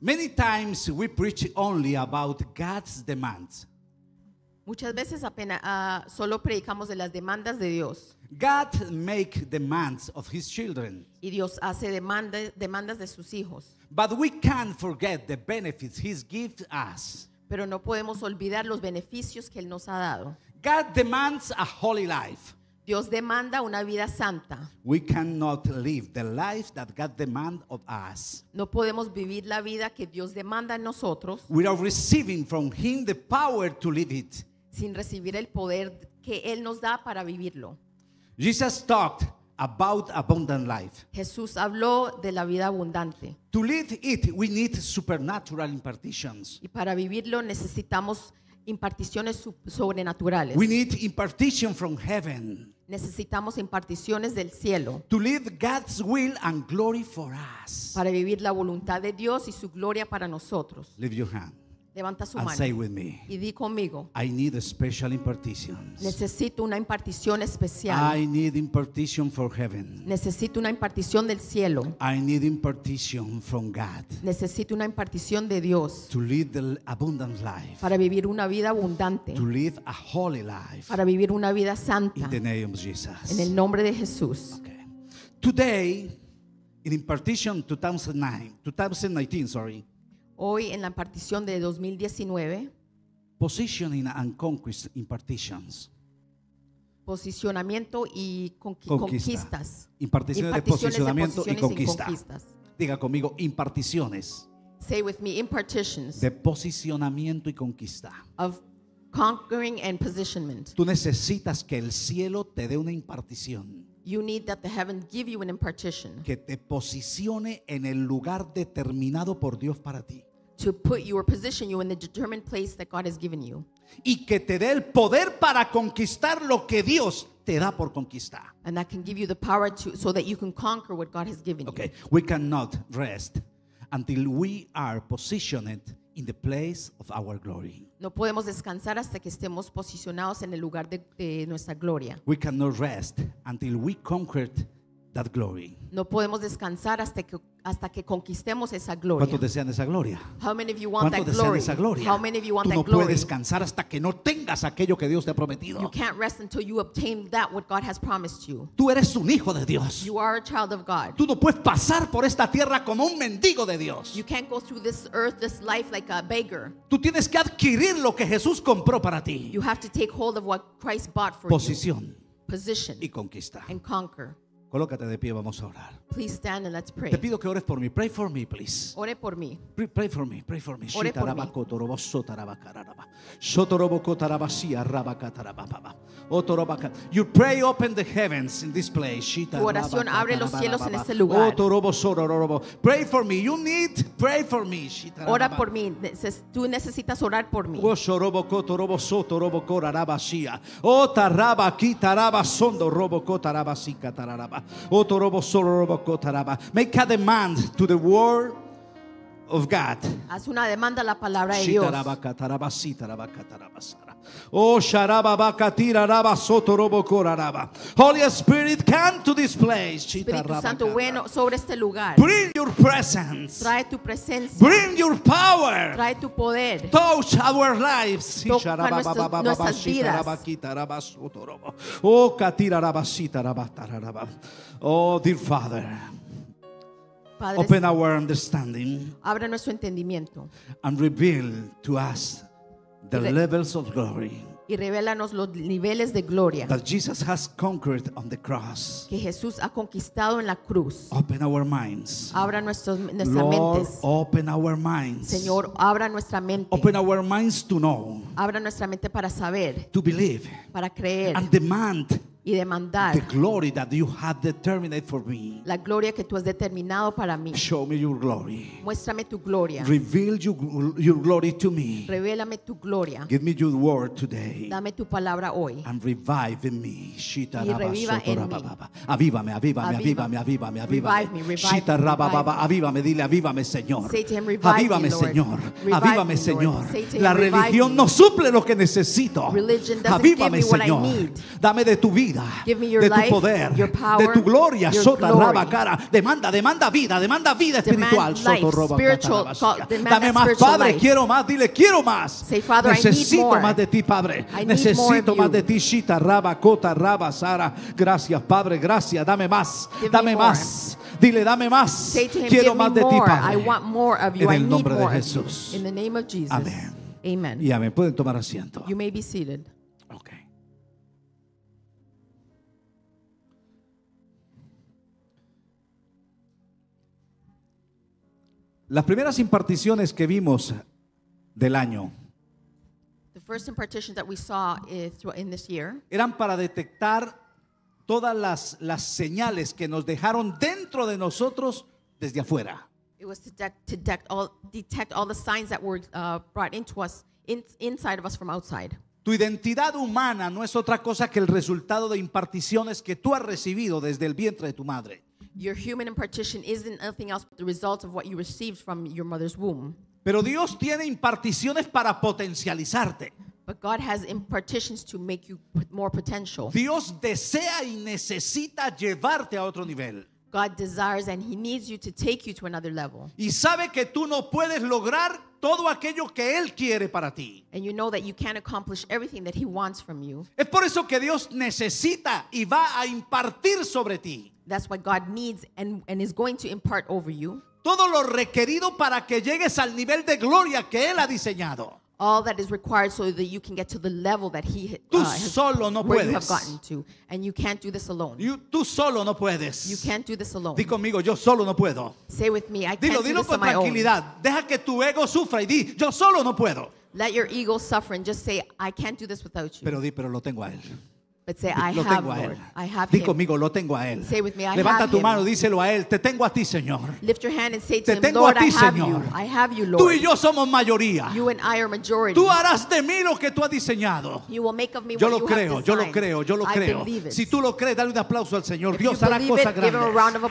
Many times we preach only about God's demands. Muchas veces apenas uh, ah, solo predicamos de las demandas de Dios. God make demands of his children. Y Dios hace demanda, demandas de sus hijos. But we can't forget the benefits He's given us. Pero no podemos olvidar los beneficios que él nos ha dado. God demands a holy life. Dios demanda una vida santa. We cannot live the life that God demands of us No podemos vivir la vida que Dios demanda en nosotros without receiving from Him the power to live it. sin recibir el poder que Él nos da para vivirlo. Jesus talked about abundant life. Jesús habló de la vida abundante To live it, we need supernatural impartitions. y para vivirlo necesitamos imparticiones sobrenaturales. We need impartition from heaven. Necesitamos imparticiones del cielo. To live God's will and glory for us. Para vivir la voluntad de Dios y su gloria para nosotros. Levanta su And mano say with me, y di conmigo. I need a special impartitions. Necesito una impartición especial. I need impartition for heaven. Necesito una impartición del cielo. I need impartition from God. Necesito una impartición de Dios. To live the abundant life. Para vivir una vida abundante. To live a holy life. Para vivir una vida santa. In the name of Jesus. En el nombre de Jesús. Okay. Today in impartition 2009, 2019, sorry hoy en la partición de 2019. Positioning and Posicionamiento y conquistas. Imparticiones, de posicionamiento y, conquista. Diga conmigo, imparticiones. Say with me, impartitions. De posicionamiento y conquista. Tú necesitas que el cielo te dé una impartición. You need that the heaven give you an impartition. Que te posicione en el lugar determinado por Dios para ti. to put you or position you in the determined place that God has given you. Y que te dé el poder para conquistar lo que Dios te da por conquistar. And that can give you the power to so that you can conquer what God has given okay. you. we cannot rest until we are positioned in the place of our glory. No podemos descansar hasta que estemos posicionados en el lugar de, de nuestra gloria. We cannot rest until we conquered that glory. No podemos descansar hasta que hasta que conquistemos esa gloria. ¿Cuántos desean esa gloria? How many of you want ¿Cuántos that desean glory? esa gloria? How many of you want Tú no that glory? puedes descansar hasta que no tengas aquello que Dios te ha prometido. You can't rest until you obtain that what God has promised you. Tú eres un hijo de Dios. You are a child of God. Tú no puedes pasar por esta tierra como un mendigo de Dios. You can't go through this earth, this life like a beggar. Tú tienes que adquirir lo que Jesús compró para ti. You have to take hold of what Christ bought for Posición you. Posición. Y conquista. And conquer. Colócate de pie, vamos a orar. Please stand and let's pray. Te pido que ores por mí. Pray for me, Ore por mí. Pray, for me, pray for me. por mí. You pray open the heavens in this place. Tu oración abre los cielos en este lugar. Pray for me. You need pray for me. Ora por mí. Tú necesitas orar por mí. Oh, Oh, Make a demand to the word of God. Haz una demanda a la palabra de Dios. Oh, Holy Spirit, come to this place. sobre este lugar. Bring your presence. Trae tu presencia. Bring your power. Trae tu poder. Touch our lives. nuestras, vidas. Oh, oh, dear Father. open our understanding. Abre nuestro entendimiento. And reveal to us The levels of glory. Y revelanos los niveles de gloria that Jesus has conquered on the cross. que Jesús ha conquistado en la cruz. Open our minds. Abra nuestros, nuestras Lord, mentes. Open our minds. Señor, abra nuestra mente. Open our minds to know. Abra nuestra mente para saber. To believe. Para creer. And demand y demandar the glory that you have determined for me. la gloria que tú has determinado para mí. Show me your glory. Muéstrame tu gloria. Reveal your, your glory to me. Revélame tu gloria. Give me your word today. Dame tu palabra hoy. And revive in me. Shita y reviva en mí. Avívame, avívame, avívame, avívame, avívame. Shita rabababa, avívame, dile, avívame, Señor. Say to him, avívame, me, Señor. Revive avívame, me, Señor. Him, la religión me. no suple lo que necesito. Avívame, Señor. Dame de tu vida. Give me your de tu poder, de tu gloria. Demanda, demanda vida, demanda vida espiritual. Dame más, Padre, quiero más. Dile, quiero más. Say, Father, Necesito más de ti, Padre. Necesito más de ti, Shita, Raba, Cota, Raba, Sara. Gracias, Padre, gracias. Dame más, dame más. Dile, dame más. quiero más de ti, Padre. En el nombre de Jesús. Amén. Y amén. Pueden tomar asiento. You may be seated. Las primeras imparticiones que vimos del año eran para detectar todas las, las señales que nos dejaron dentro de nosotros desde afuera. Tu identidad humana no es otra cosa que el resultado de imparticiones que tú has recibido desde el vientre de tu madre. Your human impartition isn't nothing else but the result of what you received from your mother's womb. Pero Dios tiene imparticiones para potencializarte. But God has impartitions to make you more potential. Dios desea y necesita llevarte a otro nivel. God desires and he needs you to take you to another level. Y sabe que tú no puedes lograr todo aquello que él quiere para ti. Es por eso que Dios necesita y va a impartir sobre ti. Todo lo requerido para que llegues al nivel de gloria que él ha diseñado all that is required so that you can get to the level that he uh, Tú has, solo no where you have gotten puedes. to. And you can't do this alone. You- tú solo no puedes. You can't do this alone. Di conmigo, yo solo no puedo. Say with me, I can't Dilo, do this on my own. tranquilidad. Deja que tu ego sufra y di, yo solo no puedo. Let your ego suffer and just say, I can't do this without you. Pero di, pero lo tengo a él. But say, I have, conmigo, lo tengo a Él. Levanta tu mano, díselo a Él. Te tengo a ti, Señor. Te tengo a ti, Señor. Tú y yo somos mayoría. Tú harás de mí lo que tú has diseñado. Yo lo creo, yo lo creo, yo lo creo. Si tú lo crees, dale un aplauso al Señor. Dios hará cosas grandes.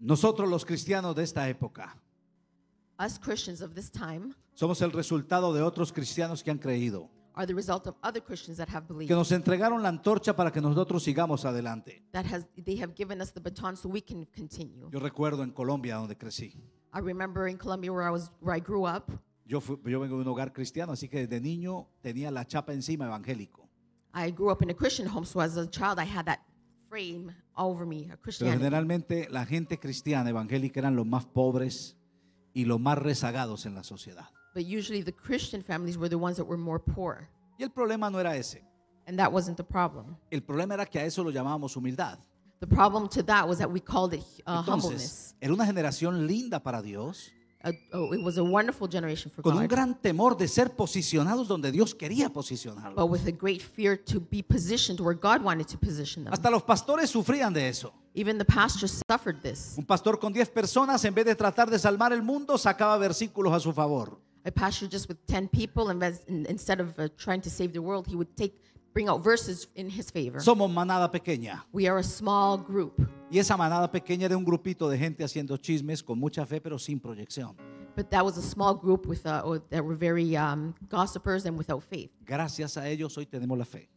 Nosotros los cristianos de esta época somos el resultado de otros cristianos que han creído, que nos entregaron la antorcha para que nosotros sigamos adelante. Yo recuerdo en Colombia donde crecí. Colombia Yo, yo vengo de un hogar cristiano, así que desde niño tenía la chapa encima evangélico. generalmente la gente cristiana evangélica eran los más pobres, y los más rezagados en la sociedad. Y el problema no era ese. El problema era que a eso lo llamábamos humildad. Uh, era una generación linda para Dios. Oh, Con un gran temor de ser posicionados donde Dios quería posicionarlos. Hasta los pastores sufrían de eso. Even the pastor suffered this. Un pastor con 10 personas, en vez de tratar de salvar el mundo, sacaba versículos a su favor. A pastor just with 10 people, instead of uh, trying to save the world, he would take bring out verses in his favor. Somos manada pequeña. We are a small group. Y esa manada pequeña de un grupito de gente haciendo chismes con mucha fe pero sin proyección. But that was a small group with a, uh, oh, that were very um, gossipers and without faith. Gracias a ellos hoy tenemos la fe.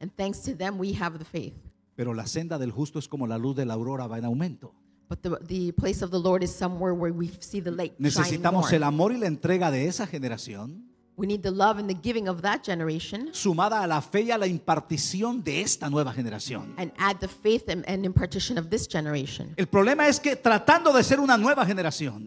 And thanks to them we have the faith. Pero la senda del justo es como la luz de la aurora va en aumento. Necesitamos el amor y la entrega de esa generación Sumada a la fe y a la impartición de esta nueva generación. And add the faith impartition of this generation. El problema es que tratando de ser una nueva generación,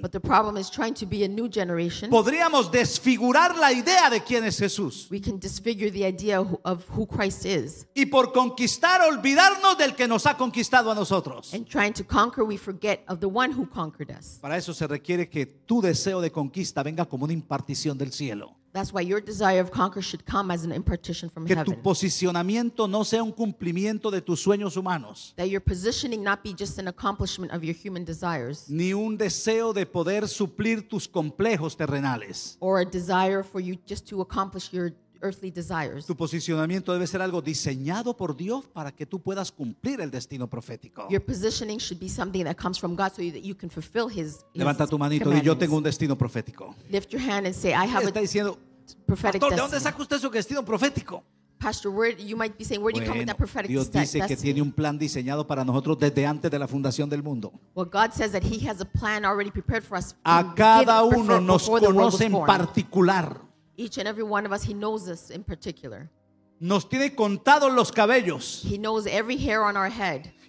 podríamos desfigurar la idea de quién es Jesús. We can disfigure the idea of who Christ is. Y por conquistar olvidarnos del que nos ha conquistado a nosotros. And trying to conquer we forget of the one who conquered us. Para eso se requiere que tu deseo de conquista venga como una impartición del cielo. That's why your desire of conquer should come as an impartition from que tu posicionamiento no sea un cumplimiento de tus sueños humanos, That your positioning not be just an accomplishment of your human desires ni un deseo de poder suplir tus complejos terrenales. or a desire for you just to accomplish your earthly desires. Tu posicionamiento debe ser algo diseñado por Dios para que tú puedas cumplir el destino profético. Your positioning should be something that comes from God so that you can fulfill His. his Levanta tu manito y yo tengo un destino profético. Lift your hand and say, I have Está a. diciendo, prophetic Pastor, ¿de dónde saca usted su vestido profético? Pastor, where you might be saying, where do you come with that prophetic Dios dice que tiene un plan diseñado para nosotros desde antes de la fundación del mundo. Well, God says that He has a plan already prepared for us. A cada uno nos conoce en particular. Each and every one of us, He knows us in particular. Nos tiene contados los cabellos.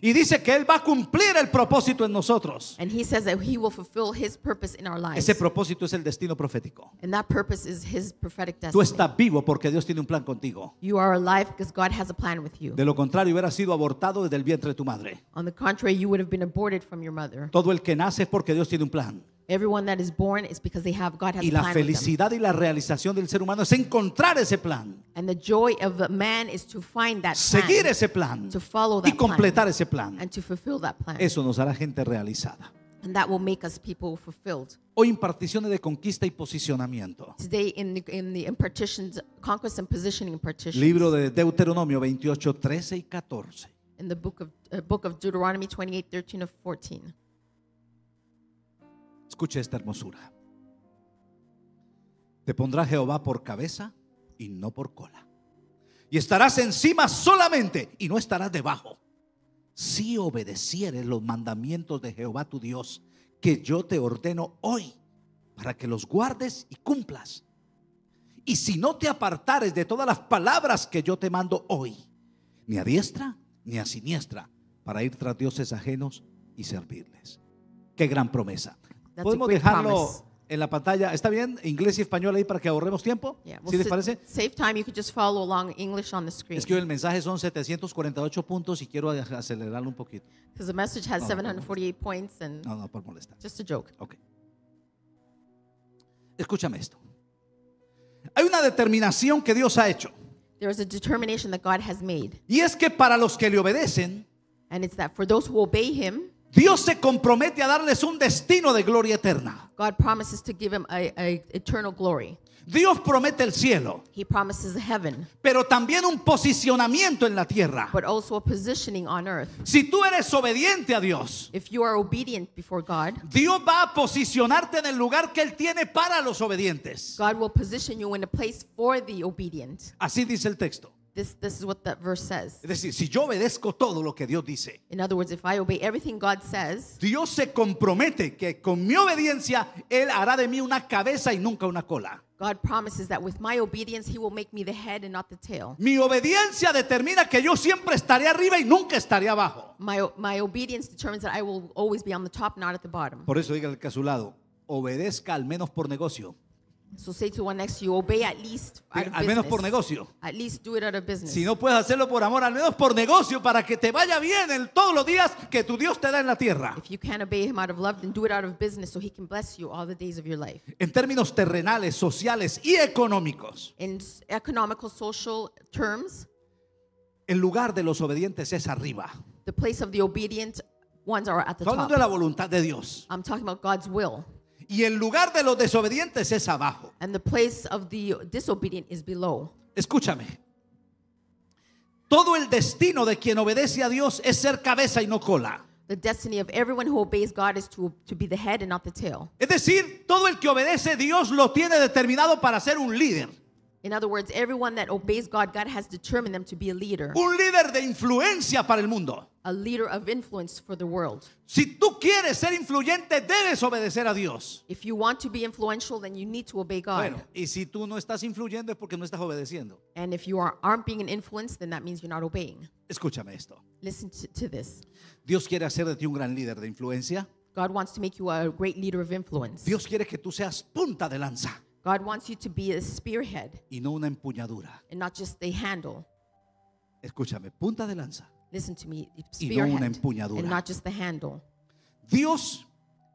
Y dice que él va a cumplir el propósito en nosotros. Ese propósito es el destino profético. Tú estás vivo porque Dios tiene un plan contigo. De lo contrario hubieras sido abortado desde el vientre de tu madre. Todo el que nace es porque Dios tiene un plan. Everyone that is born is because they have God has Y a la plan with them. felicidad y la realización del ser humano es encontrar ese plan, And the joy of a man is to find that seguir plan, ese plan to follow that y completar plan, ese plan. and to fulfill that plan. Eso nos hará gente realizada. and that will make us people fulfilled. Hoy imparticiones de conquista y posicionamiento. Today in the, in the impartitions, conquest and positioning partition Libro de Deuteronomio 28, 13 y 14. in the book of uh, book of Deuteronomy 28, 13 to 14. Escucha esta hermosura. Te pondrá Jehová por cabeza y no por cola. Y estarás encima solamente y no estarás debajo. Si obedecieres los mandamientos de Jehová tu Dios, que yo te ordeno hoy, para que los guardes y cumplas. Y si no te apartares de todas las palabras que yo te mando hoy, ni a diestra ni a siniestra, para ir tras dioses ajenos y servirles. Qué gran promesa. Podemos dejarlo en la pantalla. ¿Está bien? Inglés y español ahí para que ahorremos tiempo. Yeah, ¿Sí les parece? Save time. You could just follow along English on the screen. Es que el mensaje son 748 puntos y quiero acelerarlo un poquito. Because the message has no, 748 points and No, no, por molestar. Just a joke. Okay. Escúchame esto. Hay una determinación que Dios ha hecho. There is a determination that God has made. Y es que para los que le obedecen, and it's that for those who obey him, Dios se compromete a darles un destino de gloria eterna. Dios promete el cielo. Pero también un posicionamiento en la tierra. Si tú eres obediente a Dios, Dios va a posicionarte en el lugar que él tiene para los obedientes. Así dice el texto. This, this is what that verse says. Es decir, si yo obedezco todo lo que Dios dice, In other words, if I obey everything God says, Dios se compromete que con mi obediencia Él hará de mí una cabeza y nunca una cola. God promises that with my obedience, He will make me the head and not the tail. Mi obediencia determina que yo siempre estaré arriba y nunca estaré abajo. My, my obedience determines that I will always be on the top, not at the bottom. Por eso diga el que a su lado, obedezca al menos por negocio. So say to one next you, obey at least out of por negocio. At least do it out of business. Si no puedes hacerlo por amor, al menos por negocio, para que te vaya bien en todos los días que tu Dios te da en la tierra. If you can't obey him out of love, then do it out of business so he can bless you all the days of your life. En términos terrenales, sociales y económicos. In economical, social terms, el lugar de los obedientes es arriba. the place of the obedient ones are at the top. hablando de la voluntad de Dios. I'm talking about God's will. Y el lugar de los desobedientes es abajo. Escúchame. Todo el destino de quien obedece a Dios es ser cabeza y no cola. Es decir, todo el que obedece a Dios lo tiene determinado para ser un líder. Un líder de influencia para el mundo a leader of influence for the world. Si tú quieres ser influyente, debes obedecer a Dios. If you want to be influential, then you need to obey God. Bueno, y si tú no estás influyendo es porque no estás obedeciendo. And if you are, aren't being an influence, then that means you're not obeying. Escúchame esto. Listen to, to this. Dios quiere hacer de ti un gran líder de influencia. God wants to make you a great leader of influence. Dios quiere que tú seas punta de lanza. God wants you to be a spearhead. Y no una empuñadura. And not just a handle. Escúchame, punta de lanza. Listen to me, y no una empuñadura. handle. Dios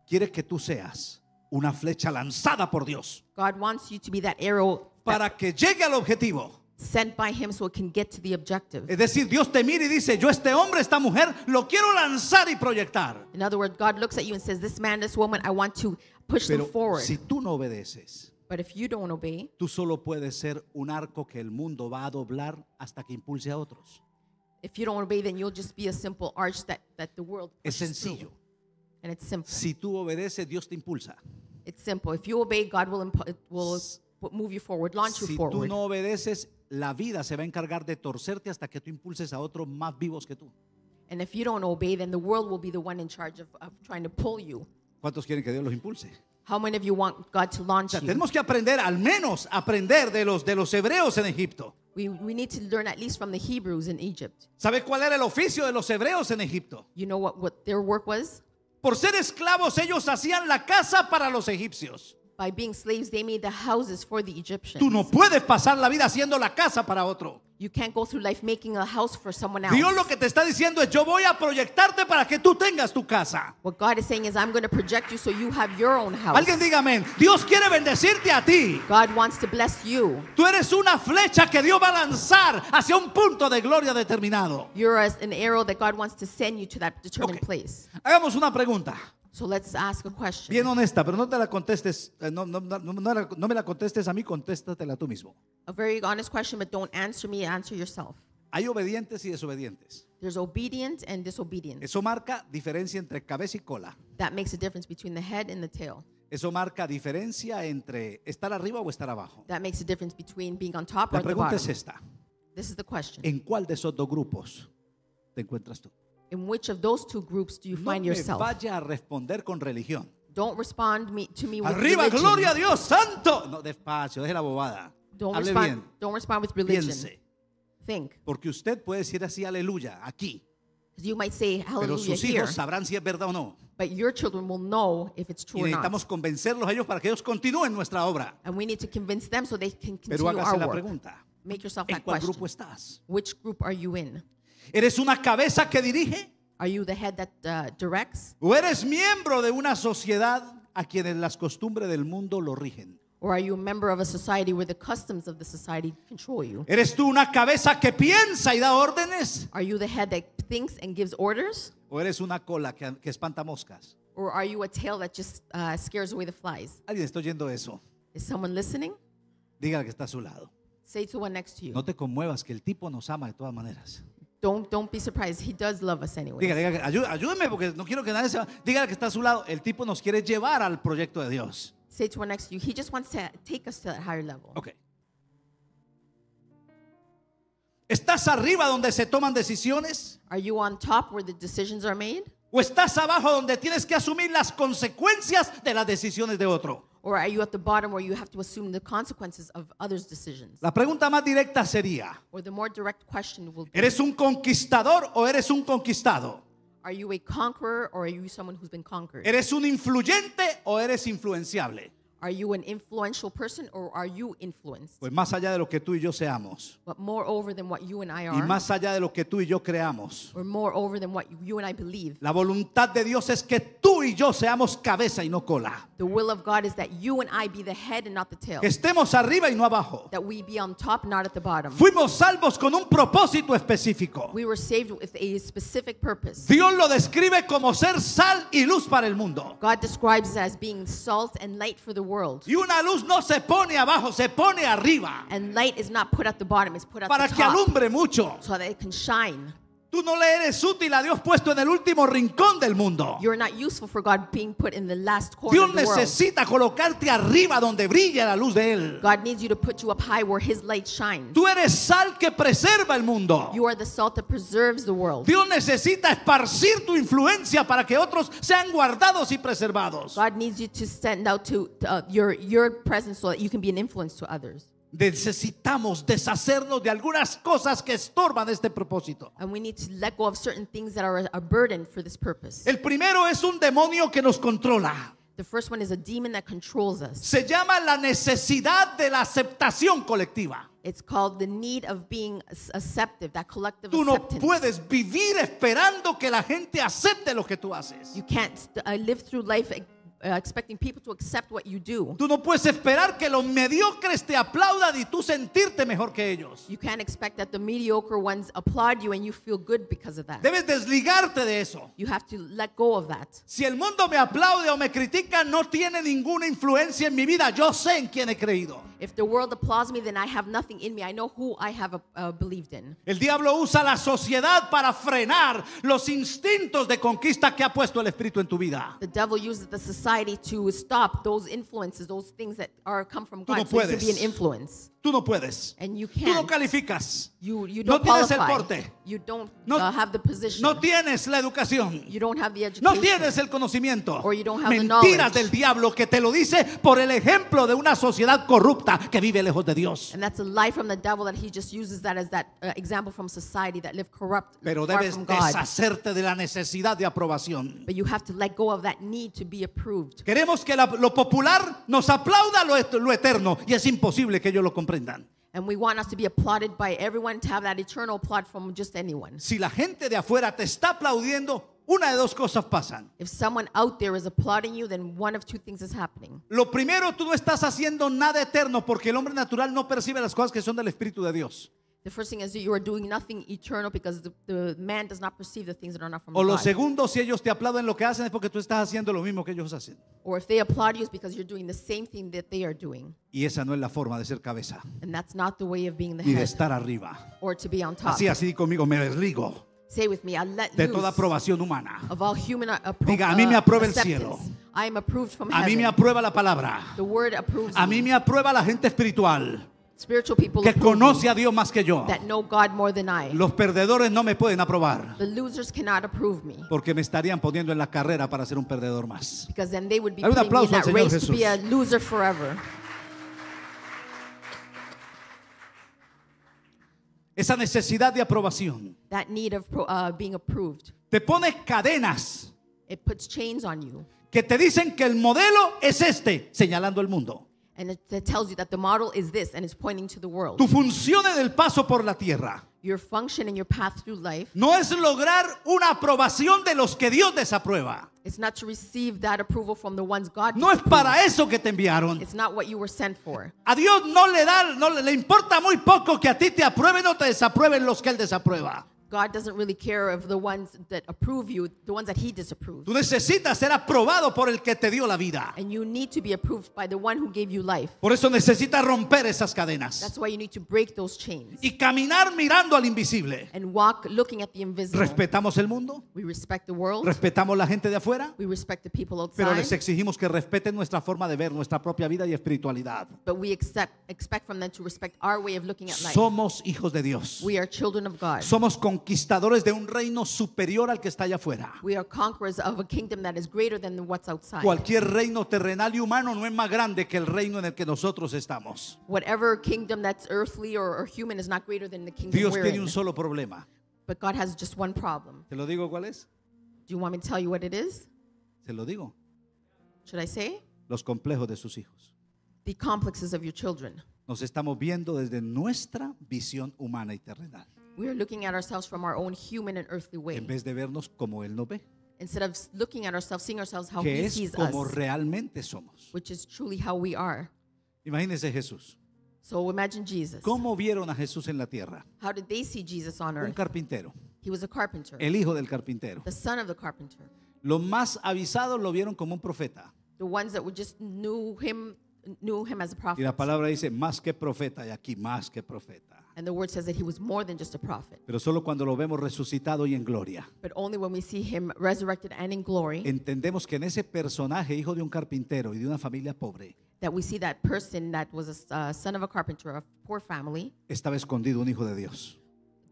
quiere que tú seas una flecha lanzada por Dios. God wants you to be that arrow para que llegue al objetivo. Sent by him so it can get to the objective. Es decir, Dios te mira y dice, yo este hombre, esta mujer, lo quiero lanzar y proyectar. In other words, God looks at you and says, this man, this woman, I want to push them forward. Pero si tú no obedeces, tú solo puedes ser un arco que el mundo va a doblar hasta que impulse a otros. If you don't obey, then you'll just be a simple arch that, that the world Es sencillo. through. And it's simple. Si tú obedeces, Dios te impulsa. It's simple. If you obey, God will, will move you forward, launch you forward. Si tú no obedeces, la vida se va a encargar de torcerte hasta que tú impulses a otros más vivos que tú. And if you don't obey, then the world will be the one in charge of, of trying to pull you. ¿Cuántos quieren que Dios los impulse? How many of you want God to O launch sea, you? tenemos que aprender, al menos aprender de los, de los hebreos en Egipto. We, we need to learn at least from the Hebrews in Egypt. ¿Sabes cuál era el oficio de los hebreos en Egipto? You know what, what their work was? Por ser esclavos ellos hacían la casa para los egipcios. By being slaves they made the houses for the Egyptians. Tú no puedes pasar la vida haciendo la casa para otro. You can't go through life making a house for someone else. Dios lo que te está diciendo es yo voy a proyectarte para que tú tengas tu casa. What God is saying is I'm going to project you so you have your own house. Alguien diga amén. Dios quiere bendecirte a ti. God wants to bless you. Tú eres una flecha que Dios va a lanzar hacia un punto de gloria determinado. You're an arrow that God wants to send you to that determined okay. place. Hagamos una pregunta. So let's ask a question. Bien honesta, pero no te la contestes, eh, no, no, no, no la- no me la contestes a mí, contéstatela tú mismo. A very honest question, but don't answer me, answer yourself. Hay obedientes y desobedientes. There's obedient and disobedient. Eso marca diferencia entre cabeza y cola. That makes a difference between the head and the tail. Eso marca diferencia entre estar arriba o estar abajo. That makes a difference between being on top or at the pregunta bottom. es esta. This is the question. ¿En cuál de esos dos grupos te encuentras tú? In which of those two groups do you no find me yourself? vaya a responder con religión. Don't respond me, to me with Arriba, religion. gloria a Dios, santo. No, despacio, deje la bobada. Don't, Hable respond, bien. don't respond with religion. Piense. Think. Porque usted puede decir así, aleluya, aquí. You might say, Hallelujah, Pero sus hijos here. sabrán si es verdad o no. But your children will know if it's true y necesitamos or not. convencerlos a ellos para que ellos continúen nuestra obra. And we need to convince them so they can continue Pero hágase our la work. pregunta. Make yourself ¿En that cuál question. grupo estás? Which group are you in? ¿Eres una cabeza que dirige? Are you the head that uh, directs? ¿O eres miembro de una sociedad a quienes las costumbres del mundo lo rigen? Or are you a member of a society where the customs of the society control you? ¿Eres tú una cabeza que piensa y da órdenes? Are you the head that thinks and gives orders? ¿O eres una cola que, que espanta moscas? Or are you a tail that just uh, scares away the flies? ¿Alguien está oyendo eso? Is someone listening? Diga que está a su lado. Say to one next to you. No te conmuevas que el tipo nos ama de todas maneras. Don't, don't be surprised. He does love us anyway. Diga, diga, ayúdeme porque no quiero que nadie se Diga que está a su lado. El tipo nos quiere llevar al proyecto de Dios. Say to one next to you, he just wants to take us to that higher level. Okay. ¿Estás arriba donde se toman decisiones? Are you on top where the decisions are made? ¿O estás abajo donde tienes que asumir las consecuencias de las decisiones de otro? Or are you at the bottom where you have to assume the consequences of others' decisions? La pregunta más directa sería, Or the more direct question will be, ¿eres un conquistador o eres un conquistado? are you a conqueror or are you someone who's been conquered? ¿Eres un influyente o eres influenciable? Are you an influential person or are you influenced? Pues más allá de lo que tú y yo seamos. But more over than what you and I are. Y más allá de lo que tú y yo creamos. Or more over than what you and I believe. La voluntad de Dios es que tú y yo seamos cabeza y no cola. The will of God is that you and I be the head and not the tail. Que estemos arriba y no abajo. That we be on top not at the bottom. Fuimos salvos con un propósito específico. We were saved with a specific purpose. Dios lo describe como ser sal y luz para el mundo. God describes it as being salt and light for the world world. Y una luz no se pone abajo, se pone arriba. And light is not put at the bottom, it's put at Para the top. que alumbre mucho. So that it can shine. Tú no le eres útil a Dios puesto en el último rincón del mundo. You're not useful for God being put in the last corner Dios of the necesita world. colocarte arriba donde brilla la luz de él. God needs you to put you up high where his light shines. Tú eres sal que preserva el mundo. You are the salt that preserves the world. Dios necesita esparcir tu influencia para que otros sean guardados y preservados. God needs you to send out to, uh, your your presence so that you can be an influence to others necesitamos deshacernos de algunas cosas que estorban este propósito. El primero es un demonio que nos controla. Se llama la necesidad de la aceptación colectiva. It's called the need of being accepted, that collective tú no puedes vivir esperando que la gente acepte lo que tú haces. You can't uh, live through life eh, expecting people to accept what you do. Tú no puedes esperar que los mediocres te aplaudan y tú sentirte mejor que ellos. You can't expect that the mediocre ones applaud you and you feel good because of that. Debes desligarte de eso. You have to let go of that. Si el mundo me aplaude o me critica, no tiene ninguna influencia en mi vida. Yo sé en quién he creído. If the world applauds me, then I have nothing in me. I know who I have uh, uh believed in. El diablo usa la sociedad para frenar los instintos de conquista que ha puesto el espíritu en tu vida. The devil uses the society to stop those influences, those things that are come from God, so it can be an influence. Tú no puedes. Tú no calificas. no tienes el corte. Uh, no, tienes la educación. No tienes el conocimiento. Mentiras del diablo que te lo dice por el ejemplo de una sociedad corrupta que vive lejos de Dios. Uh, Pero debes deshacerte de la necesidad de aprobación. Queremos que lo popular nos aplauda lo, eterno y es imposible que yo lo comprenda. And we want us to be applauded by everyone to have that eternal applaud from just anyone. Si la gente de afuera te está aplaudiendo, una de dos cosas pasan. If someone out there is applauding you, then one of two things is happening. Lo primero, tú no estás haciendo nada eterno porque el hombre natural no percibe las cosas que son del Espíritu de Dios. The first thing is that you are doing nothing eternal because the, the man does not perceive the things that are not from O lo God. segundo, si ellos te aplauden lo que hacen es porque tú estás haciendo lo mismo que ellos hacen. Or if they applaud you, is because you're doing the same thing that they are doing. Y esa no es la forma de ser cabeza And that's not the way of being the y de estar arriba. or to be on top. Así, así conmigo, me desligo Say with me, I let de toda aprobación humana. of all human uh, Diga, "A mí me uh, aprueba el cielo. I am approved from A mí me aprueba la palabra. the word approves A mí me aprueba la gente espiritual que conoce a Dios más que yo. Los perdedores no me pueden aprobar. Porque me estarían poniendo en la carrera para ser un perdedor más. Because then al Señor Jesús. Esa necesidad de aprobación. Uh, te pone cadenas. Que te dicen que el modelo es este, señalando el mundo. And it, tells you that the model is this and it's pointing to the world. Tu función del el paso por la tierra Your function and your path through life no es lograr una aprobación de los que Dios desaprueba. It's not to receive that approval from the ones God No es para eso que te enviaron. It's not what you were sent for. A Dios no le da no le, le importa muy poco que a ti te aprueben o te desaprueben los que él desaprueba. God doesn't really care of the ones that approve you, the ones that he disapproves. Tú necesitas ser aprobado por el que te dio la vida. And you need to be approved by the one who gave you life. Por eso necesitas romper esas cadenas. That's why you need to break those chains. Y caminar mirando al invisible. And walk looking at the invisible. Respetamos el mundo. We respect the world. Respetamos la gente de afuera. We respect the people outside. Pero les exigimos que respeten nuestra forma de ver, nuestra propia vida y espiritualidad. But we accept, expect from them to respect our way of looking at life. Somos hijos de Dios. We are children of God. Somos con conquistadores de un reino superior al que está allá afuera. Cualquier reino terrenal y humano no es más grande que el reino en el que nosotros estamos. Dios tiene un solo problema. ¿Te lo digo cuál es? ¿te Se lo digo. Los complejos de sus hijos. The complexes of your children. Nos estamos viendo desde nuestra visión humana y terrenal. We are looking at ourselves from our own human and earthly way. En vez de vernos como Él nos ve. Instead of looking at ourselves, seeing ourselves how que He es sees como us, realmente somos. which is truly how we are. Imagínese Jesús. So imagine Jesus. ¿Cómo vieron a Jesús en la tierra? How did they see Jesus on earth? Un carpintero, He was a carpenter, el hijo del carpintero. the son of the carpenter. Los más avisados lo vieron como un profeta. The ones that would just knew him knew him as a prophet. Y la palabra dice, más que profeta, y aquí más que profeta. And the word says that he was more than just a prophet. Pero solo cuando lo vemos resucitado y en gloria. But only when we see him resurrected and in glory. Entendemos que en ese personaje, hijo de un carpintero y de una familia pobre, that we see that person that was a son of a carpenter, a poor family, estaba escondido un hijo de Dios.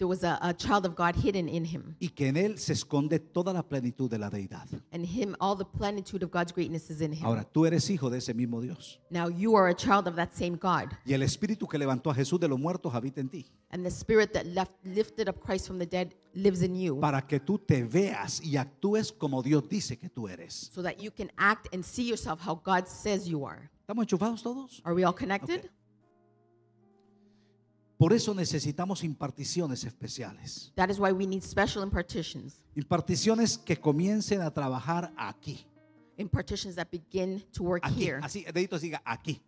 there was a, a child of God hidden in him. y que en él se esconde toda la plenitud de la deidad. And him, all the plenitude of God's greatness is in him. Ahora, tú eres hijo de ese mismo Dios. Now you are a child of that same God. Y el espíritu que levantó a Jesús de los muertos habita en ti. And the spirit that left, lifted up Christ from the dead lives in you. Para que tú te veas y actúes como Dios dice que tú eres. So that you can act and see yourself how God says you are. ¿Estamos enchufados todos? Are we all connected? Ok. Por eso necesitamos imparticiones especiales. That is why we need special impartitions. Imparticiones que comiencen a trabajar aquí. Impartitions that begin to work Aquí. here. Así, deditos diga aquí.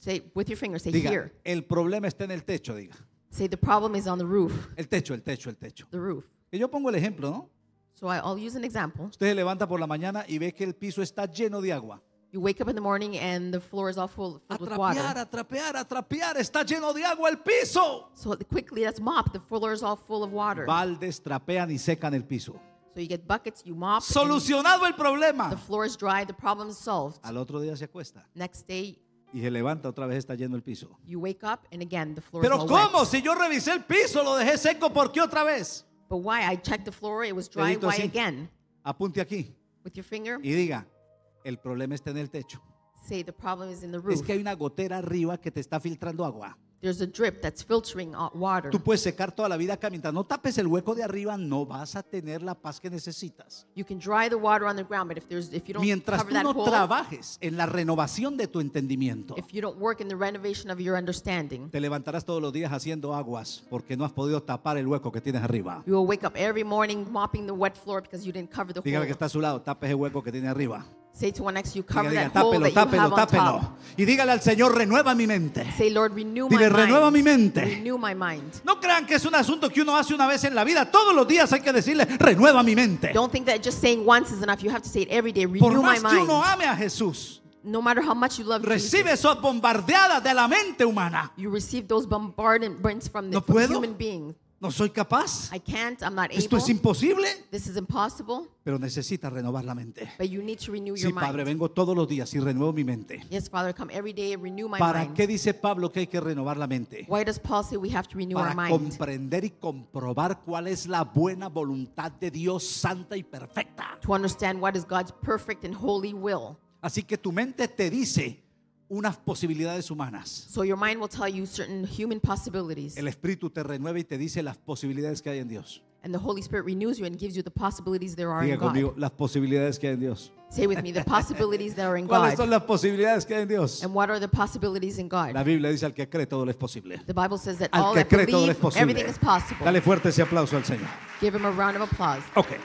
Say with your finger, say Diga, here. el problema está en el techo, diga. Say the problem is on the roof, El techo, el techo, el techo. the roof. Que yo pongo el ejemplo, ¿no? So I, I'll use an example. Usted se levanta por la mañana y ve que el piso está lleno de agua. You wake up in the morning and the floor is all full filled with water. A trapear, a trapear, está lleno de agua el piso. So quickly let's mop. The floor is all full of water. Baldes trapean y secan el piso. So you get buckets, you mop. Solucionado el problema. The floor is dry, the problem is solved. Al otro día se acuesta. Next day y se levanta otra vez está lleno el piso. You wake up and again the floor Pero is cómo wet. si yo revisé el piso lo dejé seco por qué otra vez? But why I checked the floor it was dry why así. again? Apunte aquí. With your finger. Y diga el problema está en el techo. Es que hay una gotera arriba que te está filtrando agua. Tú puedes secar toda la vida acá mientras no tapes el hueco de arriba no vas a tener la paz que necesitas. Mientras tú no trabajes en la renovación de tu entendimiento, te levantarás todos los días haciendo aguas porque no has podido tapar el hueco que tienes arriba. Dígale que está a su lado, tapes el hueco que tiene arriba. Say to one next, you cover diga, diga, that hole tápelo, that you tápelo, on tápelo. top. Y dígale al Señor, renueva mi mente. Say, Lord, renew my Dile, renueva mi mente. Renew my mind. No crean que es un asunto que uno hace una vez en la vida. Todos los días hay que decirle, renueva mi mente. Don't think that just saying once is enough. You have to say it every day. Renew Por my más que uno mind. ame a Jesús, No matter how much you love recibe Jesus, esas bombardeadas de la mente humana. you receive those bombardments from the human beings. No soy capaz. Esto es imposible. Pero necesitas renovar la mente. But sí, Padre, vengo todos los días y renuevo mi mente. ¿Para qué dice Pablo que hay que renovar la mente? Para comprender y comprobar cuál es la buena voluntad de Dios santa y perfecta. Así que tu mente te dice unas posibilidades humanas. So your mind will tell you certain human possibilities. El espíritu te renueva y te dice las posibilidades que hay en Dios. And the Holy Spirit renews you and gives you the possibilities there are Diga in God. conmigo las posibilidades que hay en Dios. Say with me the possibilities that are in ¿Cuáles God. son las posibilidades que hay en Dios? And what are the possibilities in God? La Biblia dice al que cree todo es posible. The Bible says that al all that cree believe, todo everything is possible. Dale fuerte ese aplauso al Señor. Give him a round of applause. Okay.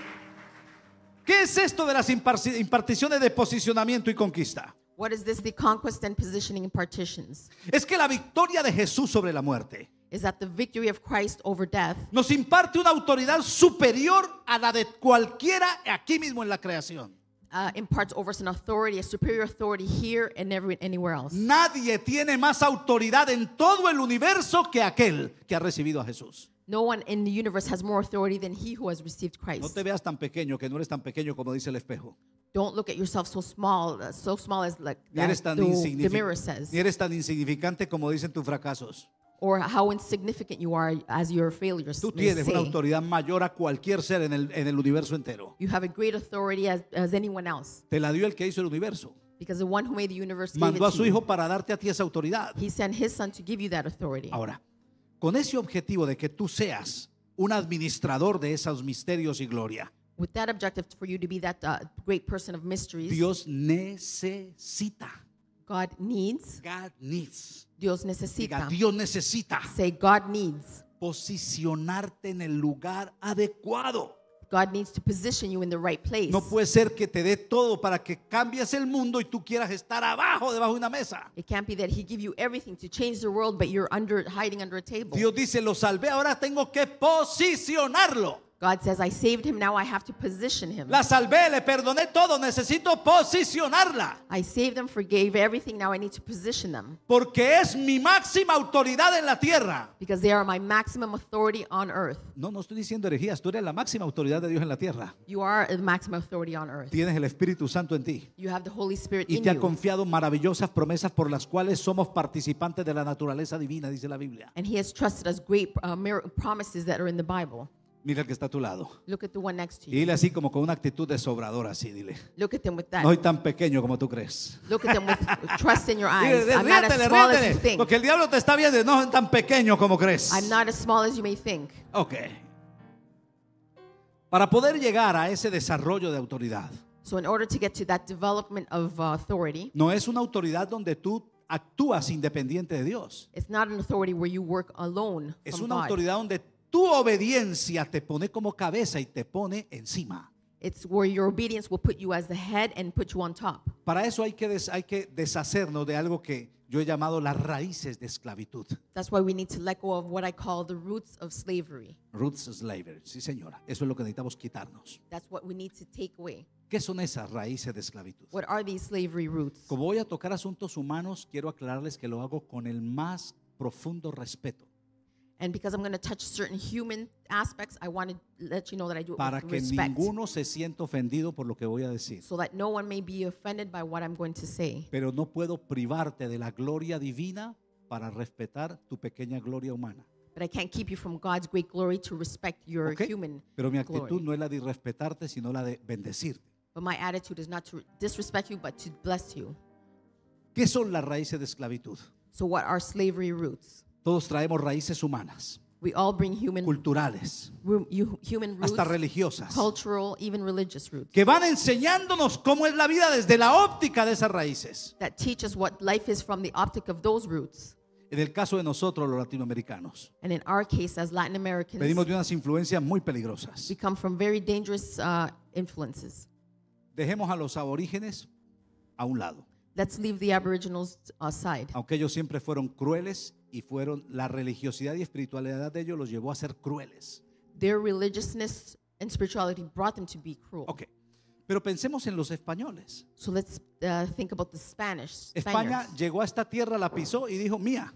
¿Qué es esto de las imparticiones de posicionamiento y conquista? What is this, the conquest and positioning in partitions? Es que la victoria de Jesús sobre la muerte is that the victory of Christ over death nos imparte una autoridad superior a la de cualquiera aquí mismo en la creación. uh, imparts over us an authority, a superior authority here and everywhere anywhere else. Nadie tiene más autoridad en todo el universo que aquel que ha recibido a Jesús. No one in the universe has more authority than he who has received Christ. No te veas tan pequeño, que no eres tan pequeño como dice el espejo. Don't look at yourself so small, uh, so small as like eres tan the mirror says. Ni eres tan insignificante como dicen tus fracasos. Or how insignificant you are as your failures. Tú tienes una autoridad mayor a cualquier ser en el, en el universo entero. You have a great authority as, as anyone else. Te la dio el que hizo el universo. Because the one who made the universe Mandó a su hijo para darte a ti esa autoridad. He sent his son to give you that authority. Ahora, con ese objetivo de que tú seas un administrador de esos misterios y gloria. With that objective for you to be that uh, great person of mysteries. Dios necesita. God needs. Dios necesita. Dios necesita. Say God needs. Posicionarte en el lugar adecuado. God needs to position you in the right place. No puede ser que te dé todo para que cambies el mundo y tú quieras estar abajo debajo de una mesa. It can't be that he give you everything to change the world but you're under hiding under a table. Dios dice, "Lo salvé, ahora tengo que posicionarlo." God says, I saved him, now I have to position him. La salvé, le perdoné todo, necesito posicionarla. I saved them, forgave everything, now I need to position them. Porque es mi máxima autoridad en la tierra. Because they are my maximum authority on earth. No, no estoy diciendo herejías, tú eres la máxima autoridad de Dios en la tierra. You are the maximum authority on earth. Tienes el Espíritu Santo en ti. You have the Holy Spirit y te ha confiado maravillosas promesas por las cuales somos participantes de la naturaleza divina, dice la Biblia. And he has trusted us great uh, promises that are in the Bible. Mira el que está a tu lado. Y dile así como con una actitud de sobrador así, dile. No soy tan pequeño como tú crees. Look at them trust Dile, Porque el diablo te está viendo, no soy tan pequeño como crees. I'm not as small as you may Ok. Para poder llegar a ese desarrollo de autoridad. No es una autoridad donde tú actúas independiente de Dios. It's not an authority where you work alone. Es una autoridad donde tu obediencia te pone como cabeza y te pone encima. It's where your obedience will put you as the head and put you on top. Para eso hay que, hay que deshacernos de algo que yo he llamado las raíces de esclavitud. That's why we need to let of what I call the roots of slavery. Roots slavery, sí señora. Eso es lo que necesitamos quitarnos. That's what we need to take away. ¿Qué son esas raíces de esclavitud? What are these slavery roots? Como voy a tocar asuntos humanos, quiero aclararles que lo hago con el más profundo respeto. And because I'm going to touch certain human aspects, I want to let you know that I do it Para with que respect. ninguno se sienta ofendido por lo que voy a decir. So that no one may be offended by what I'm going to say. Pero no puedo privarte de la gloria divina para respetar tu pequeña gloria humana. But I can't keep you from God's great glory to respect your ¿Ok? human Pero mi actitud glory. no es la de respetarte, sino la de bendecirte. But my attitude is not to disrespect you, but to bless you. ¿Qué son las raíces de esclavitud? So what are slavery roots? Todos traemos raíces humanas. culturales, hasta religiosas, que van enseñándonos cómo es la vida desde la óptica de esas raíces. En el caso de nosotros los latinoamericanos, venimos de unas influencias muy peligrosas. Uh, Dejemos a los aborígenes a un lado. Uh, Aunque ellos siempre fueron crueles y fueron la religiosidad y espiritualidad de ellos los llevó a ser crueles. Their religiousness and spirituality brought them to be cruel. Okay. Pero pensemos en los españoles. So let's uh, think about the Spanish. España llegó a esta tierra, la pisó y dijo, "Mía."